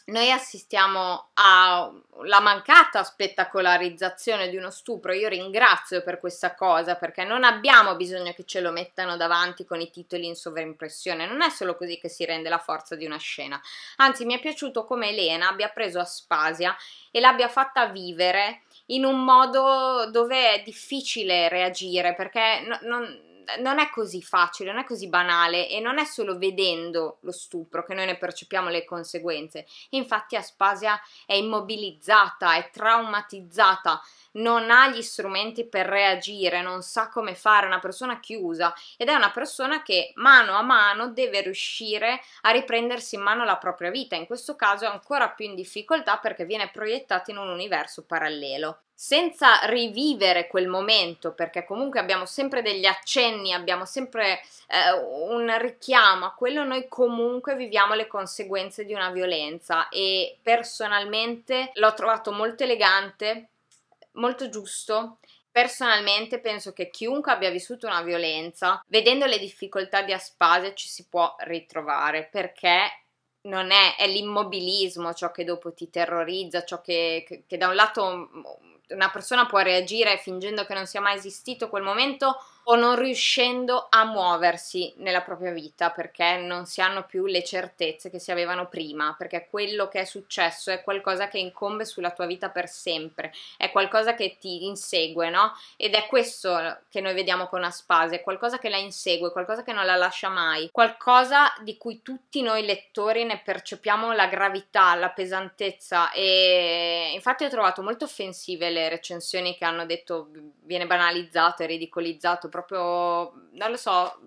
noi assistiamo alla mancata spettacolarizzazione di uno stupro. Io ringrazio per questa cosa perché non abbiamo bisogno che ce lo mettano davanti con i titoli in sovraimpressione. Non è solo così che si rende la forza di una scena. Anzi, mi è piaciuto come Elena abbia preso Aspasia e l'abbia fatta vivere in un modo dove è difficile reagire perché non, non non è così facile, non è così banale e non è solo vedendo lo stupro che noi ne percepiamo le conseguenze. infatti Aspasia è immobilizzata, è traumatizzata, non ha gli strumenti per reagire, non sa come fare, è una persona chiusa ed è una persona che mano a mano deve riuscire a riprendersi in mano la propria vita. In questo caso è ancora più in difficoltà perché viene proiettata in un universo parallelo senza rivivere quel momento, perché comunque abbiamo sempre degli accenni, abbiamo sempre eh, un richiamo a quello, noi comunque viviamo le conseguenze di una violenza e personalmente l'ho trovato molto elegante, molto giusto. Personalmente penso che chiunque abbia vissuto una violenza, vedendo le difficoltà di Aspasia ci si può ritrovare perché non è, è l'immobilismo ciò che dopo ti terrorizza, ciò che, che, che da un lato mm, una persona può reagire fingendo che non sia mai esistito quel momento o non riuscendo a muoversi nella propria vita perché non si hanno più le certezze che si avevano prima, perché quello che è successo è qualcosa che incombe sulla tua vita per sempre, è qualcosa che ti insegue, no? Ed è questo che noi vediamo con Aspase, qualcosa che la insegue, qualcosa che non la lascia mai, qualcosa di cui tutti noi lettori ne percepiamo la gravità, la pesantezza e infatti ho trovato molto offensive le recensioni che hanno detto viene banalizzato e ridicolizzato proprio, non lo so,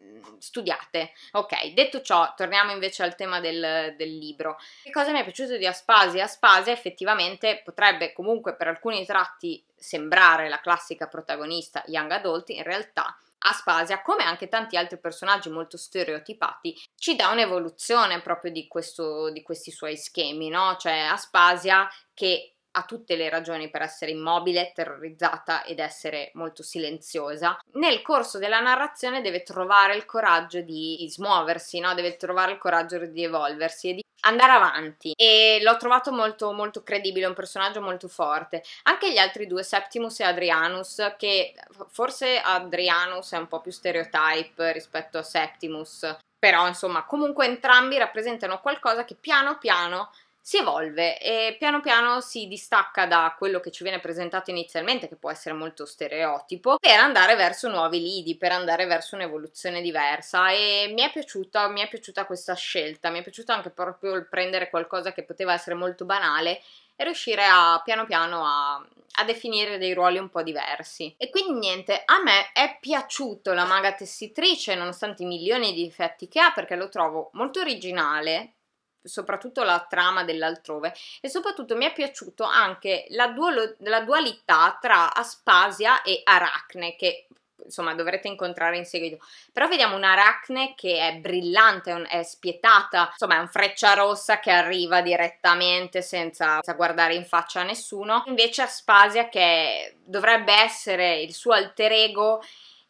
mm, studiate. Ok, detto ciò, torniamo invece al tema del, del, libro. Che cosa mi è piaciuto di Aspasia? Aspasia effettivamente potrebbe comunque per alcuni tratti sembrare la classica protagonista young adult, in realtà Aspasia, come anche tanti altri personaggi molto stereotipati, ci dà un'evoluzione proprio di, questo, di questi suoi schemi, no? Cioè Aspasia che ha tutte le ragioni per essere immobile, terrorizzata ed essere molto silenziosa. Nel corso della narrazione deve trovare il coraggio di smuoversi, no? deve trovare il coraggio di evolversi e di andare avanti e l'ho trovato molto molto credibile, un personaggio molto forte. Anche gli altri due, Septimus e Adrianus, che forse Adrianus è un po' più stereotype rispetto a Septimus, però insomma comunque entrambi rappresentano qualcosa che piano piano si evolve e piano piano si distacca da quello che ci viene presentato inizialmente, che può essere molto stereotipo, per andare verso nuovi lidi, per andare verso un'evoluzione diversa e mi è piaciuta, mi è piaciuta questa scelta, mi è piaciuto anche proprio il prendere qualcosa che poteva essere molto banale e riuscire a piano piano a, a, definire dei ruoli un po' diversi. E quindi niente, a me è piaciuto la maga tessitrice nonostante i milioni di difetti che ha perché lo trovo molto originale soprattutto la trama dell'altrove e soprattutto mi è piaciuto anche la, duolo, la dualità tra Aspasia e Aracne che insomma dovrete incontrare in seguito però vediamo un'aracne che è brillante è spietata insomma è un freccia rossa che arriva direttamente senza, senza guardare in faccia a nessuno invece Aspasia che dovrebbe essere il suo alter ego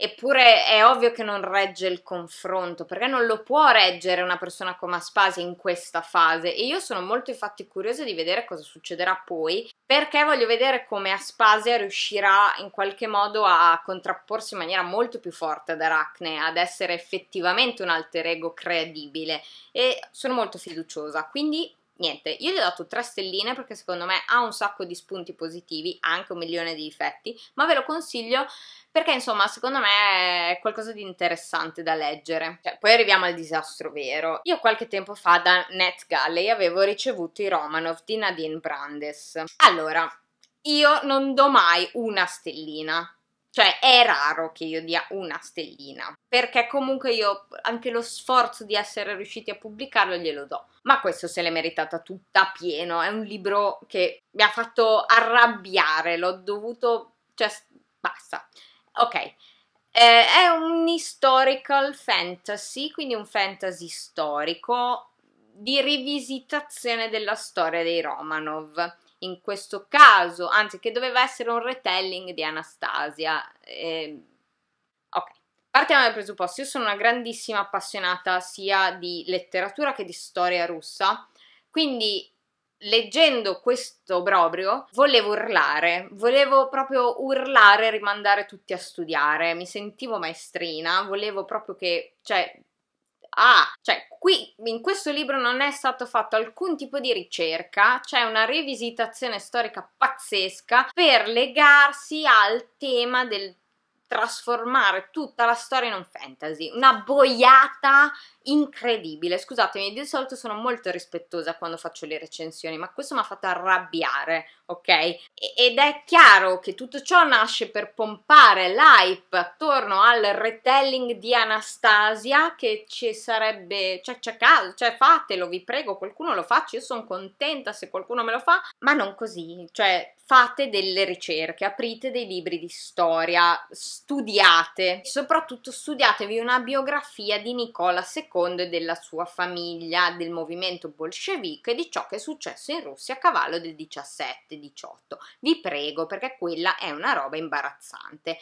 Eppure è ovvio che non regge il confronto, perché non lo può reggere una persona come Aspasia in questa fase. E io sono molto infatti curiosa di vedere cosa succederà poi, perché voglio vedere come Aspasia riuscirà in qualche modo a contrapporsi in maniera molto più forte ad Aracne, ad essere effettivamente un alter ego credibile. E sono molto fiduciosa, quindi niente, io gli ho dato tre stelline perché secondo me ha un sacco di spunti positivi, anche un milione di difetti, ma ve lo consiglio perché insomma secondo me è qualcosa di interessante da leggere. Cioè, poi arriviamo al disastro vero. Io qualche tempo fa da NetGalley avevo ricevuto i Romanov di Nadine Brandes. Allora, io non do mai una stellina. Cioè è raro che io dia una stellina, perché comunque io anche lo sforzo di essere riusciti a pubblicarlo glielo do. Ma questo se l'è meritata tutta pieno, è un libro che mi ha fatto arrabbiare, l'ho dovuto, cioè basta ok, eh, è un historical fantasy, quindi un fantasy storico di rivisitazione della storia dei Romanov. In questo caso, anzi, che doveva essere un retelling di Anastasia. Eh, ok, partiamo dal presupposto. Io sono una grandissima appassionata sia di letteratura che di storia russa, quindi leggendo questo proprio volevo urlare, volevo proprio urlare, e rimandare tutti a studiare, mi sentivo maestrina, volevo proprio che, cioè, ah, cioè qui in questo libro non è stato fatto alcun tipo di ricerca, c'è una rivisitazione storica pazzesca per legarsi al tema del trasformare tutta la storia in un fantasy, una boiata incredibile. Scusatemi, di solito sono molto rispettosa quando faccio le recensioni, ma questo mi ha fatto arrabbiare, ok? Ed è chiaro che tutto ciò nasce per pompare l'hype attorno al retelling di Anastasia che ci sarebbe, cioè c'è caso, cioè fatelo, vi prego, qualcuno lo faccia, io sono contenta se qualcuno me lo fa, ma non così, cioè fate delle ricerche, aprite dei libri di storia, studiate, soprattutto studiatevi una biografia di Nicola II secondo e della sua famiglia, del movimento bolscevico e di ciò che è successo in Russia a cavallo del 17-18. Vi prego perché quella è una roba imbarazzante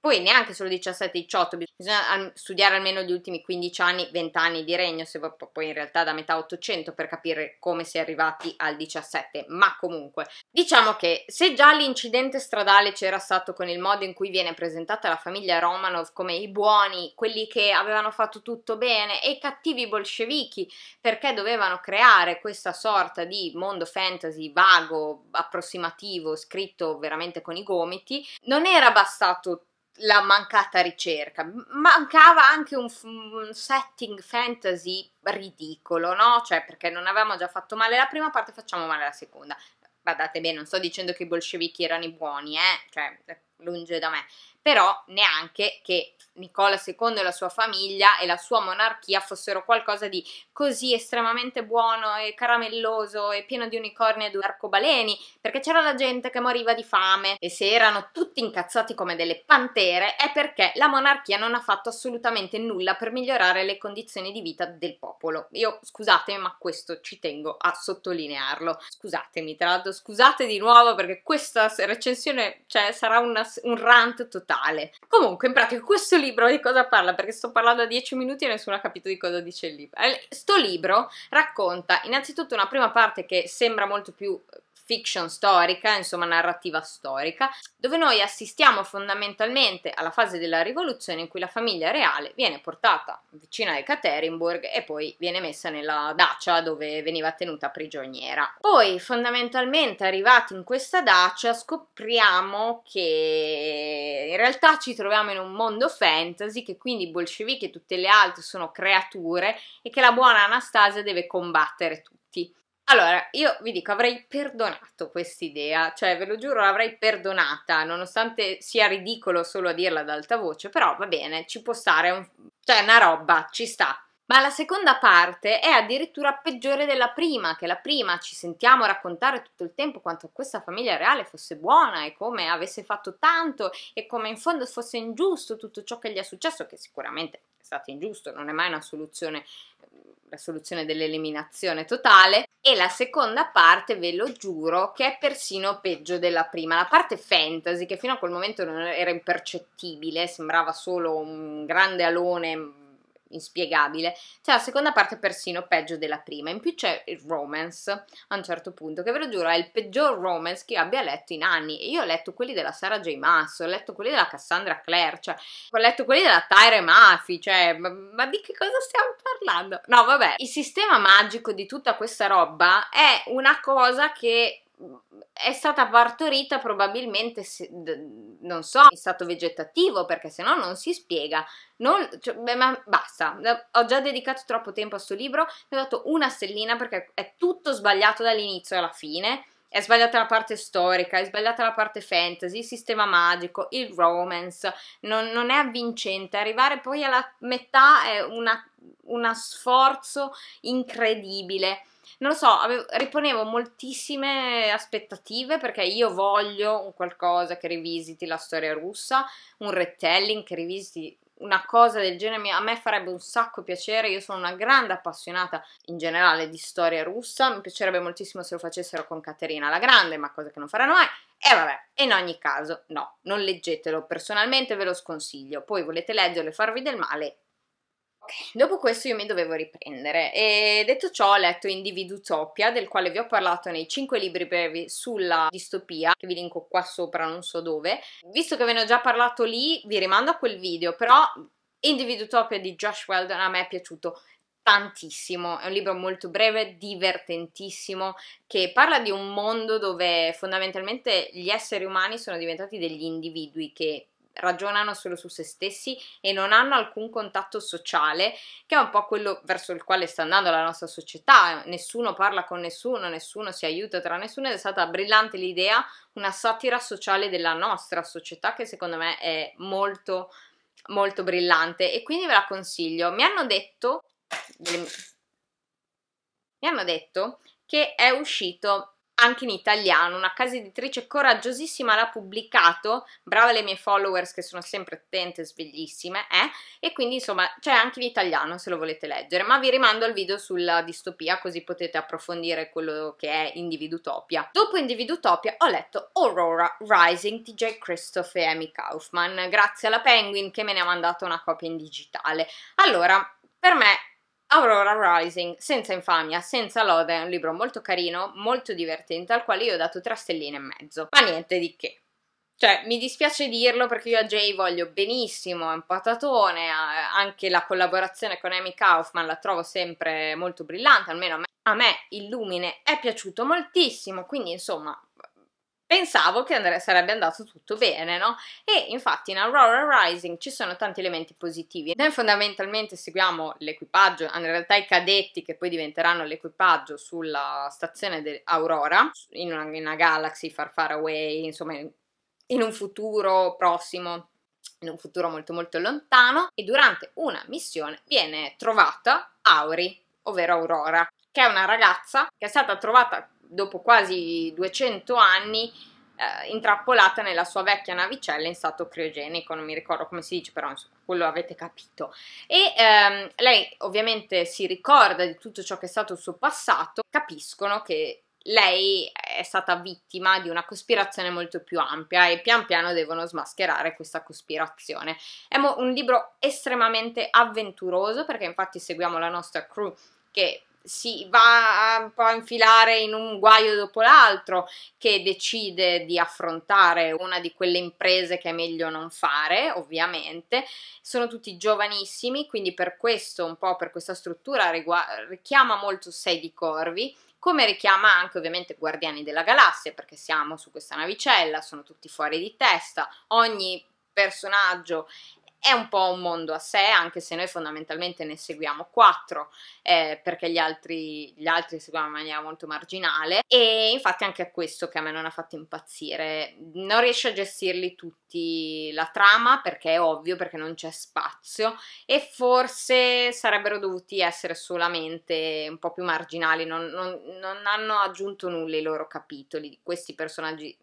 poi neanche solo 17-18, bisogna studiare almeno gli ultimi 15 anni, 20 anni di regno, se poi in realtà da metà 800 per capire come si è arrivati al 17, ma comunque. Diciamo che se già l'incidente stradale c'era stato con il modo in cui viene presentata la famiglia Romanov come i buoni, quelli che avevano fatto tutto bene, e i cattivi bolscevichi perché dovevano creare questa sorta di mondo fantasy vago, approssimativo, scritto veramente con i gomiti, non era bastato la mancata ricerca. Mancava anche un, f- un, setting fantasy ridicolo, no? Cioè, perché non avevamo già fatto male la prima parte, facciamo male la seconda. Guardate bene, non sto dicendo che i bolscevichi erano i buoni, eh? Cioè, lunge da me però neanche che Nicola II e la sua famiglia e la sua monarchia fossero qualcosa di così estremamente buono e caramelloso e pieno di unicorni e ed arcobaleni, perché c'era la gente che moriva di fame e se erano tutti incazzati come delle pantere è perché la monarchia non ha fatto assolutamente nulla per migliorare le condizioni di vita del popolo. Io scusatemi, ma questo ci tengo a sottolinearlo. Scusatemi, tra l'altro, scusate di nuovo perché questa recensione cioè, sarà una, un rant totale totale. Comunque, in pratica, questo libro di cosa parla? Perché sto parlando a 10 minuti e nessuno ha capito di cosa dice il libro. Eh, sto libro racconta innanzitutto una prima parte che sembra molto più fiction storica, insomma narrativa storica, dove noi assistiamo fondamentalmente alla fase della rivoluzione in cui la famiglia reale viene portata vicino a Ekaterinburg e poi viene messa nella dacia dove veniva tenuta prigioniera. Poi fondamentalmente arrivati in questa dacia scopriamo che in realtà ci troviamo in un mondo fantasy che quindi i bolscevichi e tutte le altre sono creature e che la buona Anastasia deve combattere tutti. Allora, io vi dico, avrei perdonato quest'idea, cioè ve lo giuro, l'avrei perdonata, nonostante sia ridicolo solo a dirla ad alta voce, però va bene, ci può stare, un... cioè una roba, ci sta. Ma la seconda parte è addirittura peggiore della prima, che la prima ci sentiamo raccontare tutto il tempo quanto questa famiglia reale fosse buona e come avesse fatto tanto e come in fondo fosse ingiusto tutto ciò che gli è successo, che sicuramente stato ingiusto, non è mai una soluzione, ehm, la soluzione dell'eliminazione totale. E la seconda parte, ve lo giuro, che è persino peggio della prima. La parte fantasy, che fino a quel momento non era impercettibile, sembrava solo un grande alone inspiegabile. C'è la seconda parte è persino peggio della prima, in più c'è il romance a un certo punto, che ve lo giuro è il peggior romance che abbia letto in anni. E io ho letto quelli della Sarah J. Maas, ho letto quelli della Cassandra Clare, cioè, ho letto quelli della Tyre Mafi, cioè, ma, ma di che cosa stiamo parlando? No, vabbè, il sistema magico di tutta questa roba è una cosa che è stata partorita probabilmente, se, non so, in stato vegetativo, perché se no non si spiega. Non, cioè, beh, ma basta, ho già dedicato troppo tempo a questo libro, ne ho dato una stellina perché è tutto sbagliato dall'inizio alla fine. È sbagliata la parte storica, è sbagliata la parte fantasy, il sistema magico, il romance, non, non è avvincente. Arrivare poi alla metà è una, uno sforzo incredibile non lo so, avevo, riponevo moltissime aspettative perché io voglio un qualcosa che rivisiti la storia russa, un retelling che rivisiti una cosa del genere a me farebbe un sacco piacere, io sono una grande appassionata in generale di storia russa, mi piacerebbe moltissimo se lo facessero con Caterina la Grande, ma cosa che non faranno mai. E vabbè, in ogni caso, no, non leggetelo, personalmente ve lo sconsiglio. Poi volete leggerlo e farvi del male, Dopo questo io mi dovevo riprendere e detto ciò ho letto Individutopia del quale vi ho parlato nei 5 libri brevi sulla distopia che vi linko qua sopra non so dove visto che ve ne ho già parlato lì vi rimando a quel video però Individutopia di Josh Weldon a me è piaciuto tantissimo, è un libro molto breve, divertentissimo, che parla di un mondo dove fondamentalmente gli esseri umani sono diventati degli individui che ragionano solo su se stessi e non hanno alcun contatto sociale, che è un po' quello verso il quale sta andando la nostra società, nessuno parla con nessuno, nessuno si aiuta tra nessuno ed è stata brillante l'idea, una satira sociale della nostra società che secondo me è molto molto brillante e quindi ve la consiglio. Mi hanno detto mi hanno detto che è uscito anche in italiano. Una casa editrice coraggiosissima l'ha pubblicato, brava le mie followers che sono sempre attente, sveglissime, eh? e quindi insomma c'è anche in italiano se lo volete leggere, ma vi rimando al video sulla distopia così potete approfondire quello che è Individutopia. Dopo Individutopia ho letto Aurora Rising di J. Christoph e Amy Kaufman, grazie alla Penguin che me ne ha mandato una copia in digitale. Allora, per me Aurora Rising, senza infamia, senza lode, è un libro molto carino, molto divertente, al quale io ho dato tre stelline e mezzo, ma niente di che. Cioè, mi dispiace dirlo perché io a Jay voglio benissimo, è un patatone, anche la collaborazione con Amy Kaufman la trovo sempre molto brillante, almeno a me, a me Illumine è piaciuto moltissimo, quindi insomma pensavo che andare, sarebbe andato tutto bene, no? E infatti in Aurora Rising ci sono tanti elementi positivi. Noi fondamentalmente seguiamo l'equipaggio, in realtà i cadetti che poi diventeranno l'equipaggio sulla stazione di Aurora, in una, in una galaxy far far away, insomma in un futuro prossimo in un futuro molto molto lontano e durante una missione viene trovata Auri, ovvero Aurora, che è una ragazza che è stata trovata dopo quasi 200 anni eh, intrappolata nella sua vecchia navicella in stato criogenico, non mi ricordo come si dice, però insomma, quello avete capito. E ehm, lei ovviamente si ricorda di tutto ciò che è stato il suo passato, capiscono che lei è stata vittima di una cospirazione molto più ampia e pian piano devono smascherare questa cospirazione. È un libro estremamente avventuroso perché infatti seguiamo la nostra crew che si va un po' a infilare in un guaio dopo l'altro, che decide di affrontare una di quelle imprese che è meglio non fare, ovviamente. Sono tutti giovanissimi, quindi per questo, un po' per questa struttura, richiama molto Sei di Corvi, come richiama anche ovviamente Guardiani della Galassia, perché siamo su questa navicella, sono tutti fuori di testa, ogni personaggio è un po' un mondo a sé, anche se noi fondamentalmente ne seguiamo quattro, eh, perché gli altri, gli altri seguiamo in maniera molto marginale, e infatti anche a questo che a me non ha fatto impazzire. Non riesce a gestirli tutti la trama, perché è ovvio, perché non c'è spazio, e forse sarebbero dovuti essere solamente un po' più marginali, non, non, non hanno aggiunto nulla i loro capitoli, questi personaggi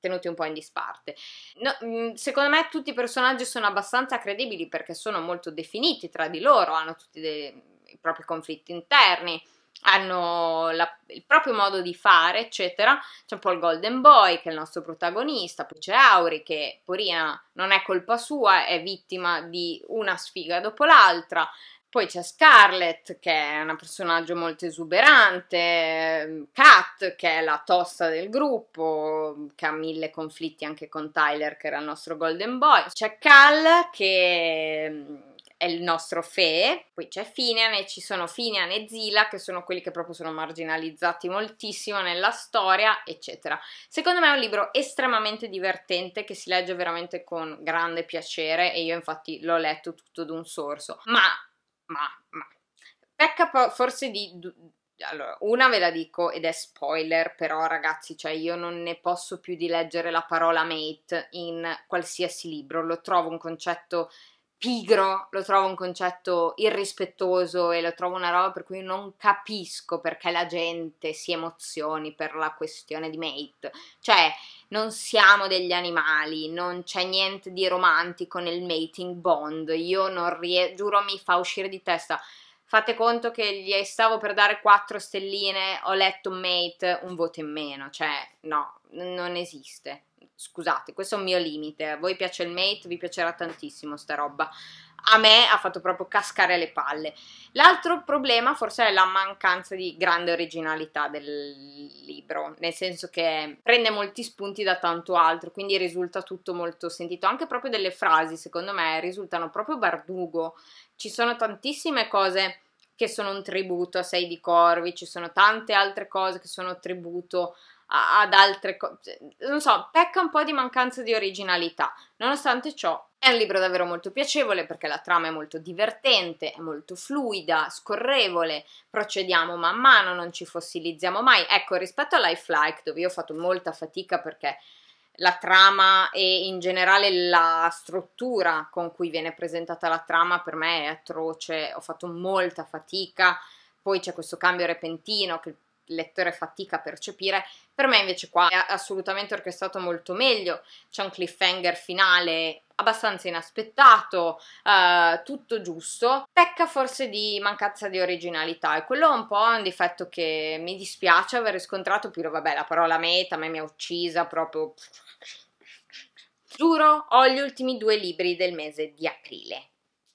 tenuti un po' in disparte. No, mm, secondo me tutti i personaggi sono abbastanza credibili perché sono molto definiti tra di loro, hanno tutti dei, i propri conflitti interni, hanno la, il proprio modo di fare, eccetera. C'è un po' il Golden Boy che è il nostro protagonista, poi c'è Auri che Purina non è colpa sua, è vittima di una sfiga dopo l'altra. Poi c'è Scarlett che è un personaggio molto esuberante, Kat che è la tosta del gruppo, che ha mille conflitti anche con Tyler che era il nostro golden boy, c'è Cal che mm, è il nostro Fe, poi c'è Finian e ci sono Finian e Zila che sono quelli che proprio sono marginalizzati moltissimo nella storia, eccetera. Secondo me è un libro estremamente divertente che si legge veramente con grande piacere e io infatti l'ho letto tutto d'un sorso, ma ma, ma. pecca forse di... Allora, una ve la dico ed è spoiler, però ragazzi, cioè io non ne posso più di leggere la parola mate in qualsiasi libro, lo trovo un concetto pigro, lo trovo un concetto irrispettoso e lo trovo una roba per cui non capisco perché la gente si emozioni per la questione di mate. Cioè, non siamo degli animali, non c'è niente di romantico nel mating bond, io non riesco, giuro mi fa uscire di testa. Fate conto che gli stavo per dare quattro stelline, ho letto mate, un voto in meno, cioè no, non esiste. Scusate, questo è un mio limite. A voi piace il mate, vi piacerà tantissimo sta roba a me ha fatto proprio cascare le palle. L'altro problema forse è la mancanza di grande originalità del libro, nel senso che prende molti spunti da tanto altro, quindi risulta tutto molto sentito. Anche proprio delle frasi, secondo me, risultano proprio bardugo. Ci sono tantissime cose che sono un tributo a Sei di Corvi, ci sono tante altre cose che sono tributo ad altre cose. Non so, pecca un po' di mancanza di originalità. Nonostante ciò, è un libro davvero molto piacevole perché la trama è molto divertente, è molto fluida, scorrevole, procediamo man mano, non ci fossilizziamo mai. Ecco, rispetto a Life Like, dove io ho fatto molta fatica perché la trama e in generale la struttura con cui viene presentata la trama per me è atroce, ho fatto molta fatica. Poi c'è questo cambio repentino che il lettore fatica a percepire, per me invece qua è assolutamente orchestrato molto meglio, c'è un cliffhanger finale abbastanza inaspettato, eh, tutto giusto, pecca forse di mancanza di originalità e quello è un po' un difetto che mi dispiace aver riscontrato, più vabbè la parola meta a me mi ha uccisa proprio... Giuro, ho gli ultimi due libri del mese di aprile.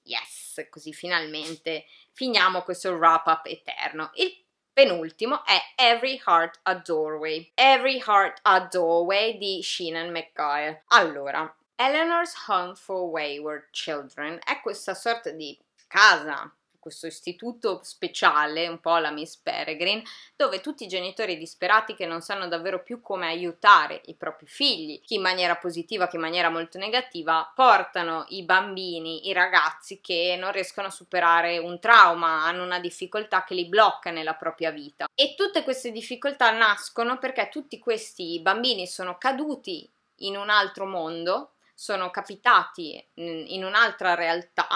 Yes, così finalmente finiamo questo wrap up eterno. Il penultimo è Every Heart a Doorway. Every Heart a Doorway di Sheenan McGuire. Allora, Eleanor's Home for Wayward Children è questa sorta di casa questo istituto speciale, un po' la Miss Peregrine, dove tutti i genitori disperati che non sanno davvero più come aiutare i propri figli, chi in maniera positiva, chi in maniera molto negativa, portano i bambini, i ragazzi che non riescono a superare un trauma, hanno una difficoltà che li blocca nella propria vita. E tutte queste difficoltà nascono perché tutti questi bambini sono caduti in un altro mondo, sono capitati in un'altra realtà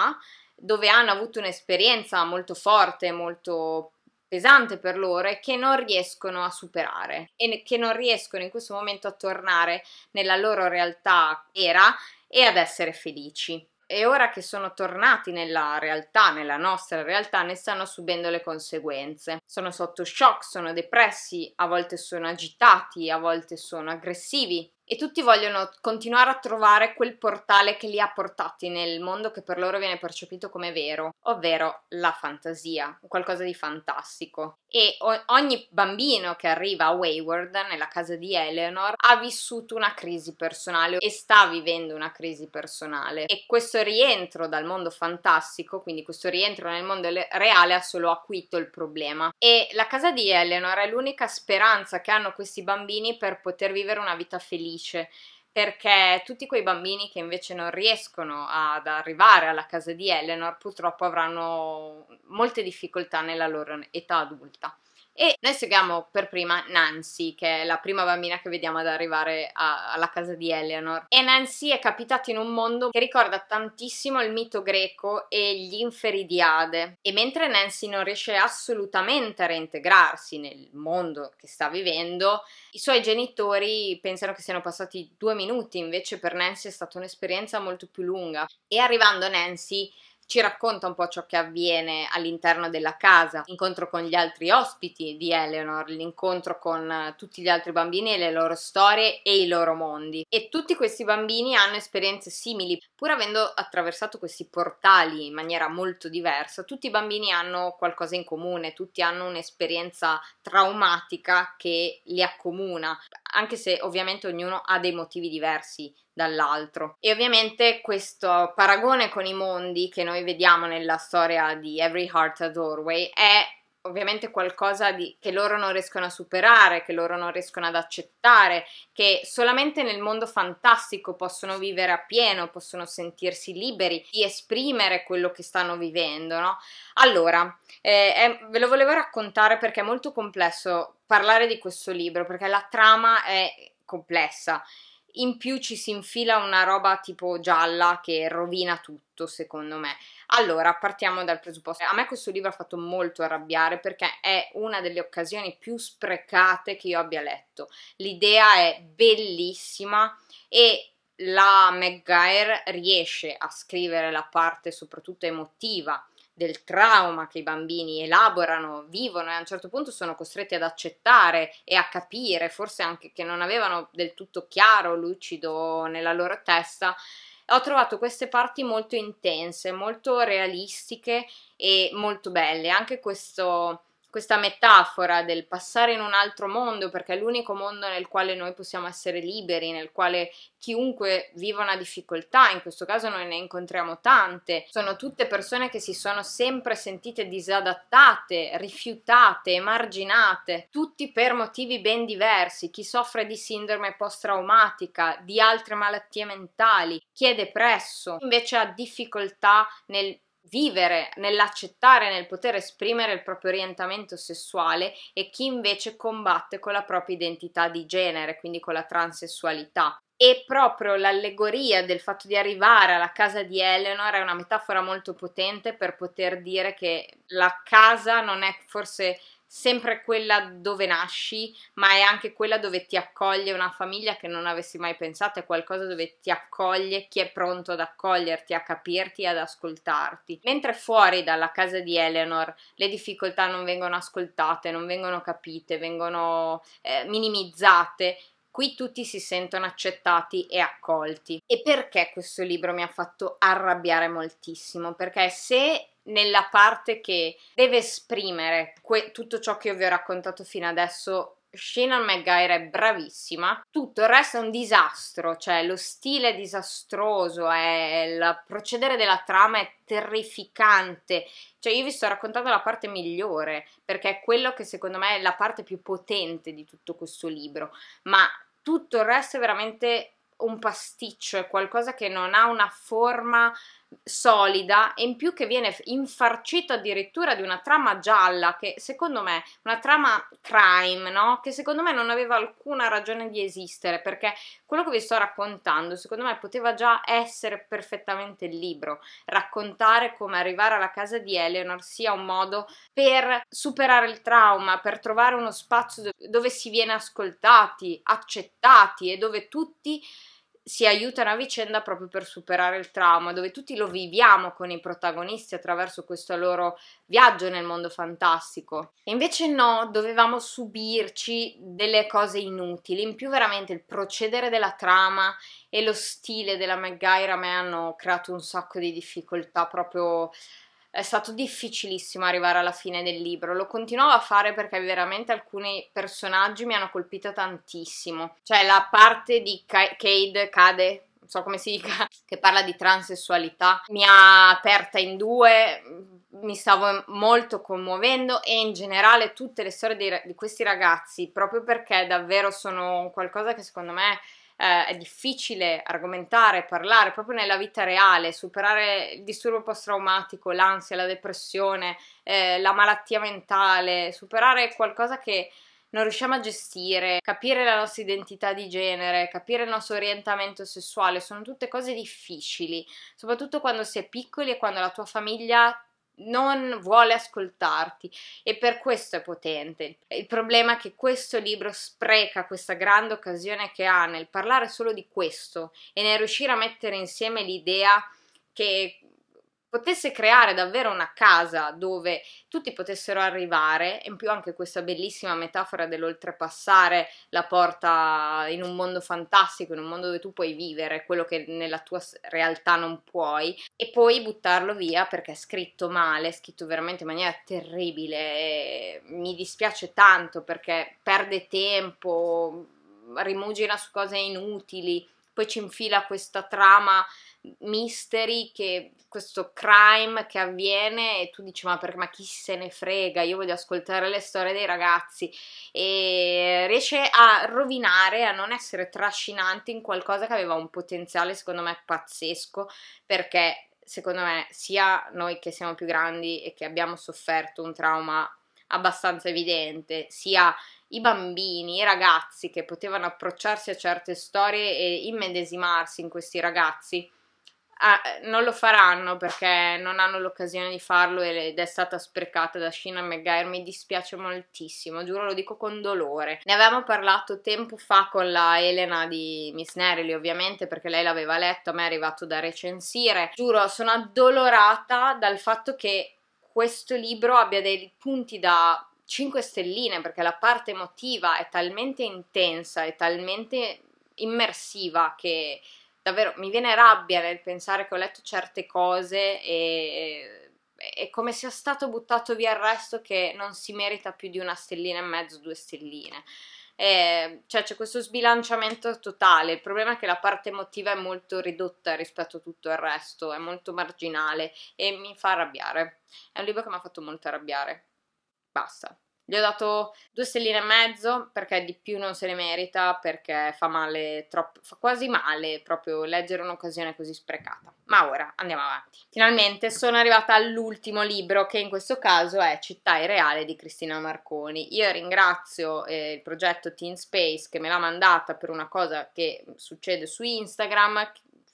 dove hanno avuto un'esperienza molto forte, molto pesante per loro e che non riescono a superare e che non riescono in questo momento a tornare nella loro realtà era e ad essere felici. E ora che sono tornati nella realtà, nella nostra realtà, ne stanno subendo le conseguenze. Sono sotto shock, sono depressi, a volte sono agitati, a volte sono aggressivi, e tutti vogliono continuare a trovare quel portale che li ha portati nel mondo che per loro viene percepito come vero, ovvero la fantasia, qualcosa di fantastico. E ogni bambino che arriva a Wayward, nella casa di Eleanor, ha vissuto una crisi personale e sta vivendo una crisi personale. E questo rientro dal mondo fantastico, quindi questo rientro nel mondo reale, ha solo acuito il problema. E la casa di Eleanor è l'unica speranza che hanno questi bambini per poter vivere una vita felice capisce perché tutti quei bambini che invece non riescono ad arrivare alla casa di Eleanor purtroppo avranno molte difficoltà nella loro età adulta. E noi seguiamo per prima Nancy, che è la prima bambina che vediamo ad arrivare a, alla casa di Eleanor. E Nancy è capitata in un mondo che ricorda tantissimo il mito greco e gli inferi di Ade. E mentre Nancy non riesce assolutamente a reintegrarsi nel mondo che sta vivendo, i suoi genitori pensano che siano passati due minuti, invece per Nancy è stata un'esperienza molto più lunga. E arrivando Nancy ci racconta un po' ciò che avviene all'interno della casa, l'incontro con gli altri ospiti di Eleanor, l'incontro con eh, tutti gli altri bambini e le loro storie e i loro mondi. E tutti questi bambini hanno esperienze simili, pur avendo attraversato questi portali in maniera molto diversa, tutti i bambini hanno qualcosa in comune, tutti hanno un'esperienza traumatica che li accomuna, anche se ovviamente ognuno ha dei motivi diversi dall'altro. E ovviamente questo paragone con i mondi che noi vediamo nella storia di Every Heart a Doorway è ovviamente qualcosa di, che loro non riescono a superare, che loro non riescono ad accettare, che solamente nel mondo fantastico possono vivere a pieno, possono sentirsi liberi di esprimere quello che stanno vivendo, no? Allora, eh, è, ve lo volevo raccontare perché è molto complesso parlare di questo libro, perché la trama è complessa in più ci si infila una roba tipo gialla che rovina tutto, secondo me. Allora, partiamo dal presupposto. A me questo libro ha fatto molto arrabbiare perché è una delle occasioni più sprecate che io abbia letto. L'idea è bellissima e la McGuire riesce a scrivere la parte soprattutto emotiva del trauma che i bambini elaborano, vivono e a un certo punto sono costretti ad accettare e a capire, forse anche che non avevano del tutto chiaro, lucido nella loro testa. Ho trovato queste parti molto intense, molto realistiche e molto belle. Anche questo questa metafora del passare in un altro mondo, perché è l'unico mondo nel quale noi possiamo essere liberi, nel quale chiunque viva una difficoltà, in questo caso noi ne incontriamo tante, sono tutte persone che si sono sempre sentite disadattate, rifiutate, emarginate, tutti per motivi ben diversi, chi soffre di sindrome post-traumatica, di altre malattie mentali, chi è depresso, invece ha difficoltà nel vivere, nell'accettare, nel poter esprimere il proprio orientamento sessuale e chi invece combatte con la propria identità di genere, quindi con la transessualità. E proprio l'allegoria del fatto di arrivare alla casa di Eleanor è una metafora molto potente per poter dire che la casa non è forse sempre quella dove nasci, ma è anche quella dove ti accoglie una famiglia che non avessi mai pensato, è qualcosa dove ti accoglie chi è pronto ad accoglierti, a capirti, e ad ascoltarti. Mentre fuori dalla casa di Eleanor le difficoltà non vengono ascoltate, non vengono capite, vengono eh, minimizzate. Qui tutti si sentono accettati e accolti. E perché questo libro mi ha fatto arrabbiare moltissimo? Perché se nella parte che deve esprimere que- tutto ciò che io vi ho raccontato fino adesso. Shannon McGuire è bravissima, tutto il resto è un disastro, cioè lo stile è disastroso, è il procedere della trama è terrificante, cioè io vi sto raccontando la parte migliore perché è quello che secondo me è la parte più potente di tutto questo libro, ma tutto il resto è veramente un pasticcio, è qualcosa che non ha una forma solida e in più che viene infarcita addirittura di una trama gialla che secondo me una trama crime, no? Che secondo me non aveva alcuna ragione di esistere perché quello che vi sto raccontando secondo me poteva già essere perfettamente il libro, raccontare come arrivare alla casa di Eleanor sia un modo per superare il trauma, per trovare uno spazio dove si viene ascoltati, accettati e dove tutti si aiutano a vicenda proprio per superare il trauma, dove tutti lo viviamo con i protagonisti attraverso questo loro viaggio nel mondo fantastico. E invece no, dovevamo subirci delle cose inutili, in più veramente il procedere della trama e lo stile della MacGyver a me hanno creato un sacco di difficoltà proprio è stato difficilissimo arrivare alla fine del libro. Lo continuavo a fare perché veramente alcuni personaggi mi hanno colpito tantissimo. Cioè la parte di Cade cade non so come si dica, che parla di transessualità, mi ha aperta in due, mi stavo molto commuovendo e in generale tutte le storie di, di questi ragazzi, proprio perché davvero sono qualcosa che secondo me eh, è difficile argomentare, parlare proprio nella vita reale, superare il disturbo post-traumatico, l'ansia, la depressione, eh, la malattia mentale, superare qualcosa che non riusciamo a gestire, capire la nostra identità di genere, capire il nostro orientamento sessuale, sono tutte cose difficili, soprattutto quando si è piccoli e quando la tua famiglia non vuole ascoltarti e per questo è potente. Il problema è che questo libro spreca questa grande occasione che ha nel parlare solo di questo e nel riuscire a mettere insieme l'idea che potesse creare davvero una casa dove tutti potessero arrivare, e in più anche questa bellissima metafora dell'oltrepassare la porta in un mondo fantastico, in un mondo dove tu puoi vivere quello che nella tua realtà non puoi, e poi buttarlo via perché è scritto male, è scritto veramente in maniera terribile, mi dispiace tanto perché perde tempo, rimugina su cose inutili, poi ci infila questa trama mystery, che, questo crime che avviene e tu dici ma, perché, ma chi se ne frega, io voglio ascoltare le storie dei ragazzi e riesce a rovinare, a non essere trascinante in qualcosa che aveva un potenziale secondo me pazzesco perché secondo me sia noi che siamo più grandi e che abbiamo sofferto un trauma abbastanza evidente, sia i bambini, i ragazzi che potevano approcciarsi a certe storie e immedesimarsi in questi ragazzi Ah, non lo faranno perché non hanno l'occasione di farlo ed è stata sprecata da Shina McGuire. Mi dispiace moltissimo, giuro, lo dico con dolore. Ne avevamo parlato tempo fa con la Elena di Miss Nerily, ovviamente, perché lei l'aveva letto, a me è arrivato da recensire. Giuro, sono addolorata dal fatto che questo libro abbia dei punti da 5 stelline perché la parte emotiva è talmente intensa e talmente immersiva che davvero mi viene rabbia nel pensare che ho letto certe cose e è come sia stato buttato via il resto che non si merita più di una stellina e mezzo, due stelline. Eh, cioè c'è questo sbilanciamento totale. Il problema è che la parte emotiva è molto ridotta rispetto a tutto il resto, è molto marginale e mi fa arrabbiare. È un libro che mi ha fatto molto arrabbiare. Basta. Gli ho dato due stelline e mezzo perché di più non se ne merita, perché fa male troppo, fa quasi male proprio leggere un'occasione così sprecata. Ma ora andiamo avanti. Finalmente sono arrivata all'ultimo libro che in questo caso è Città e Reale di Cristina Marconi. Io ringrazio eh, il progetto Teen Space che me l'ha mandata per una cosa che succede su Instagram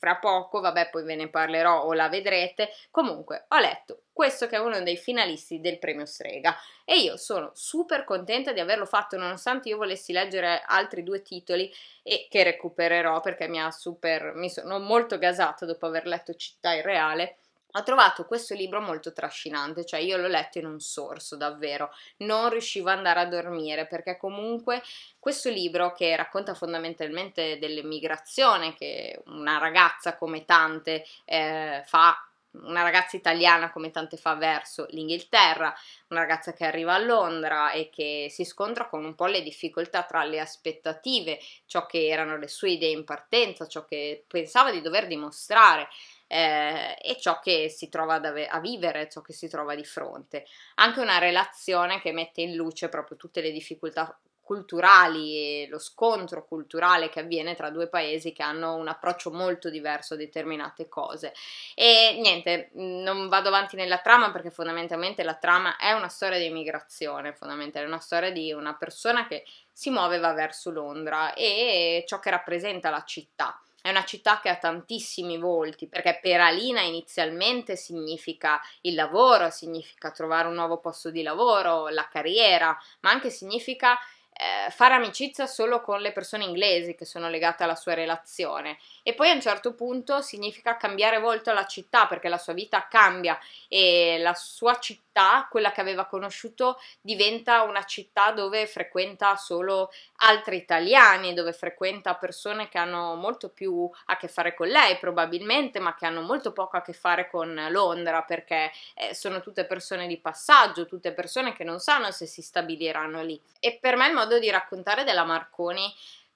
fra poco, vabbè poi ve ne parlerò o la vedrete, comunque ho letto questo che è uno dei finalisti del premio Strega e io sono super contenta di averlo fatto nonostante io volessi leggere altri due titoli e che recupererò perché mi, ha super, mi sono molto gasata dopo aver letto Città Irreale ho trovato questo libro molto trascinante, cioè io l'ho letto in un sorso davvero, non riuscivo ad andare a dormire perché comunque questo libro che racconta fondamentalmente dell'emigrazione che una ragazza come tante eh, fa una ragazza italiana come tante fa verso l'Inghilterra, una ragazza che arriva a Londra e che si scontra con un po' le difficoltà tra le aspettative, ciò che erano le sue idee in partenza, ciò che pensava di dover dimostrare eh, e ciò che si trova ave- a vivere, ciò che si trova di fronte. Anche una relazione che mette in luce proprio tutte le difficoltà culturali e lo scontro culturale che avviene tra due paesi che hanno un approccio molto diverso a determinate cose. E niente, mm, non vado avanti nella trama perché fondamentalmente la trama è una storia di immigrazione, fondamentalmente è una storia di una persona che si muoveva verso Londra e ciò che rappresenta la città è una città che ha tantissimi volti, perché per Alina inizialmente significa il lavoro, significa trovare un nuovo posto di lavoro, la carriera, ma anche significa eh, fare amicizia solo con le persone inglesi che sono legate alla sua relazione e poi a un certo punto significa cambiare volto alla città perché la sua vita cambia e la sua città, quella che aveva conosciuto, diventa una città dove frequenta solo altri italiani, dove frequenta persone che hanno molto più a che fare con lei probabilmente, ma che hanno molto poco a che fare con Londra perché eh, sono tutte persone di passaggio, tutte persone che non sanno se si stabiliranno lì. E per me il modo di raccontare della Marconi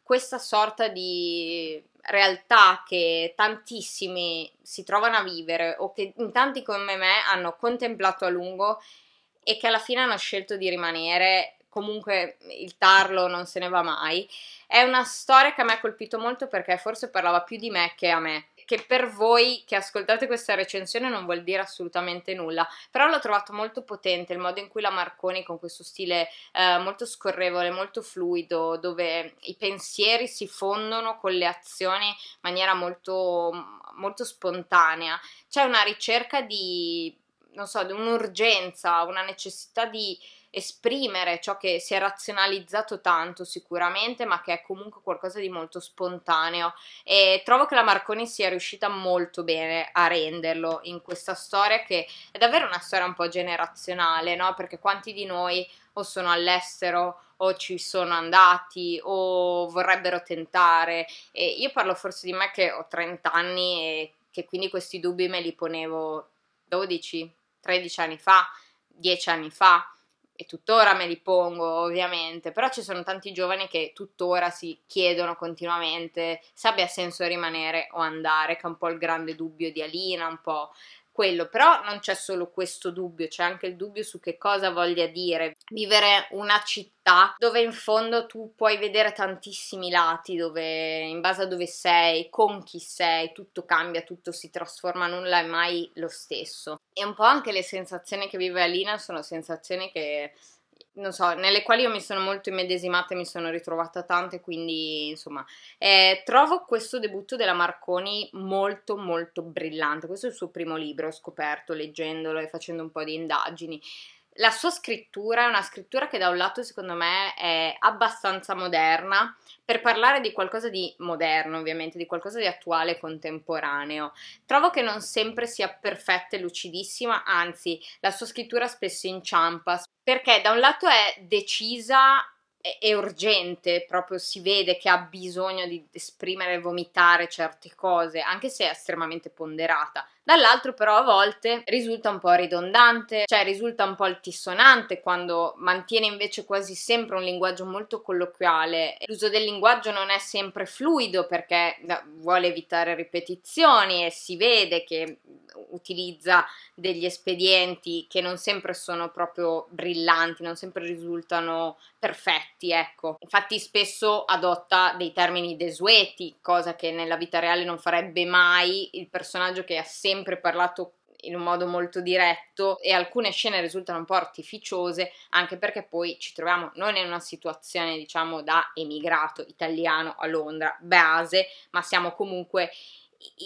questa sorta di realtà che tantissimi si trovano a vivere o che in tanti come me hanno contemplato a lungo e che alla fine hanno scelto di rimanere, comunque il tarlo non se ne va mai, è una storia che a me ha colpito molto perché forse parlava più di me che a me che per voi che ascoltate questa recensione non vuol dire assolutamente nulla, però l'ho trovato molto potente il modo in cui la Marconi con questo stile eh, molto scorrevole, molto fluido, dove i pensieri si fondono con le azioni in maniera molto, molto spontanea. C'è una ricerca di, non so, di un'urgenza, una necessità di esprimere ciò che si è razionalizzato tanto sicuramente, ma che è comunque qualcosa di molto spontaneo e trovo che la Marconi sia riuscita molto bene a renderlo in questa storia che è davvero una storia un po' generazionale, no? Perché quanti di noi o sono all'estero o ci sono andati o vorrebbero tentare. E io parlo forse di me che ho 30 anni e che quindi questi dubbi me li ponevo 12, 13 anni fa, 10 anni fa e tuttora me li pongo ovviamente, però ci sono tanti giovani che tuttora si chiedono continuamente se abbia senso rimanere o andare, che è un po' il grande dubbio di Alina, un po' quello, però non c'è solo questo dubbio, c'è anche il dubbio su che cosa voglia dire vivere una città dove in fondo tu puoi vedere tantissimi lati, dove in base a dove sei, con chi sei, tutto cambia, tutto si trasforma, nulla è mai lo stesso. E un po' anche le sensazioni che vive Alina sono sensazioni che non so, nelle quali io mi sono molto immedesimata e mi sono ritrovata tante, quindi insomma, eh, trovo questo debutto della Marconi molto molto brillante. Questo è il suo primo libro, ho scoperto leggendolo e facendo un po' di indagini. La sua scrittura è una scrittura che da un lato secondo me è abbastanza moderna, per parlare di qualcosa di moderno ovviamente, di qualcosa di attuale e contemporaneo. Trovo che non sempre sia perfetta e lucidissima, anzi la sua scrittura spesso inciampa, perché da un lato è decisa e è urgente, proprio si vede che ha bisogno di esprimere e vomitare certe cose, anche se è estremamente ponderata dall'altro però a volte risulta un po' ridondante, cioè risulta un po' altisonante quando mantiene invece quasi sempre un linguaggio molto colloquiale. L'uso del linguaggio non è sempre fluido perché vuole evitare ripetizioni e si vede che utilizza degli espedienti che non sempre sono proprio brillanti, non sempre risultano perfetti, ecco. Infatti spesso adotta dei termini desueti, cosa che nella vita reale non farebbe mai il personaggio che ha sempre parlato in un modo molto diretto e alcune scene risultano un po' artificiose anche perché poi ci troviamo non in una situazione diciamo da emigrato italiano a Londra base ma siamo comunque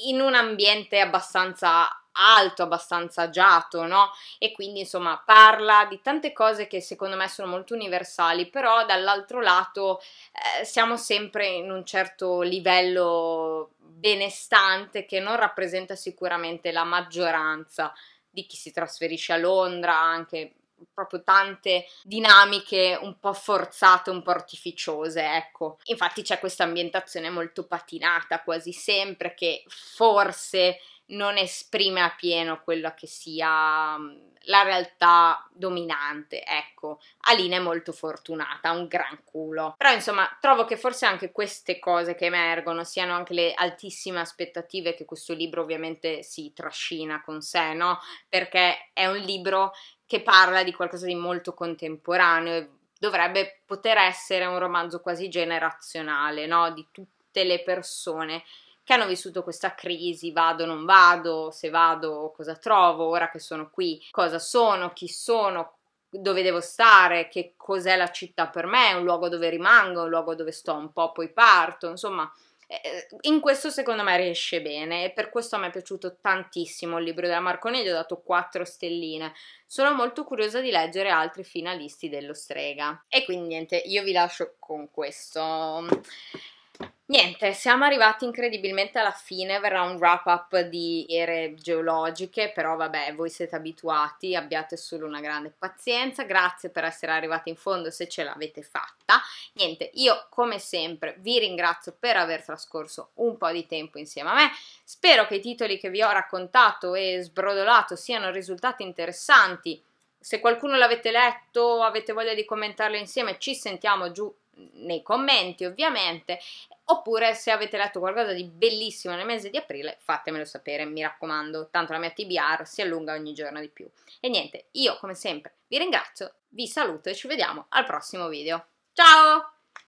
in un ambiente abbastanza alto, abbastanza agiato, no? E quindi insomma parla di tante cose che secondo me sono molto universali, però dall'altro lato eh, siamo sempre in un certo livello benestante che non rappresenta sicuramente la maggioranza di chi si trasferisce a Londra, anche proprio tante dinamiche un po' forzate, un po' artificiose, ecco. Infatti c'è questa ambientazione molto patinata quasi sempre che forse non esprime a pieno quella che sia mm, la realtà dominante, ecco. Alina è molto fortunata, ha un gran culo. Però insomma, trovo che forse anche queste cose che emergono siano anche le altissime aspettative che questo libro ovviamente si trascina con sé, no? Perché è un libro che parla di qualcosa di molto contemporaneo e dovrebbe poter essere un romanzo quasi generazionale, no? Di tutte le persone che hanno vissuto questa crisi, vado, non vado, se vado cosa trovo, ora che sono qui, cosa sono, chi sono, dove devo stare, che cos'è la città per me, un luogo dove rimango, un luogo dove sto un po', poi parto, insomma, eh, eh, in questo secondo me riesce bene e per questo mi è piaciuto tantissimo il libro della Marconi, gli ho dato 4 stelline. Sono molto curiosa di leggere altri finalisti dello Strega. E quindi niente, io vi lascio con questo. Niente, siamo arrivati incredibilmente alla fine, verrà un wrap up di ere geologiche, però vabbè, voi siete abituati, abbiate solo una grande pazienza, grazie per essere arrivati in fondo se ce l'avete fatta. Niente, io come sempre vi ringrazio per aver trascorso un po' di tempo insieme a me, spero che i titoli che vi ho raccontato e sbrodolato siano risultati interessanti, se qualcuno l'avete letto, avete voglia di commentarlo insieme, ci sentiamo giù nei commenti ovviamente oppure se avete letto qualcosa di bellissimo nel mese di aprile fatemelo sapere mi raccomando tanto la mia TBR si allunga ogni giorno di più e niente io come sempre vi ringrazio vi saluto e ci vediamo al prossimo video ciao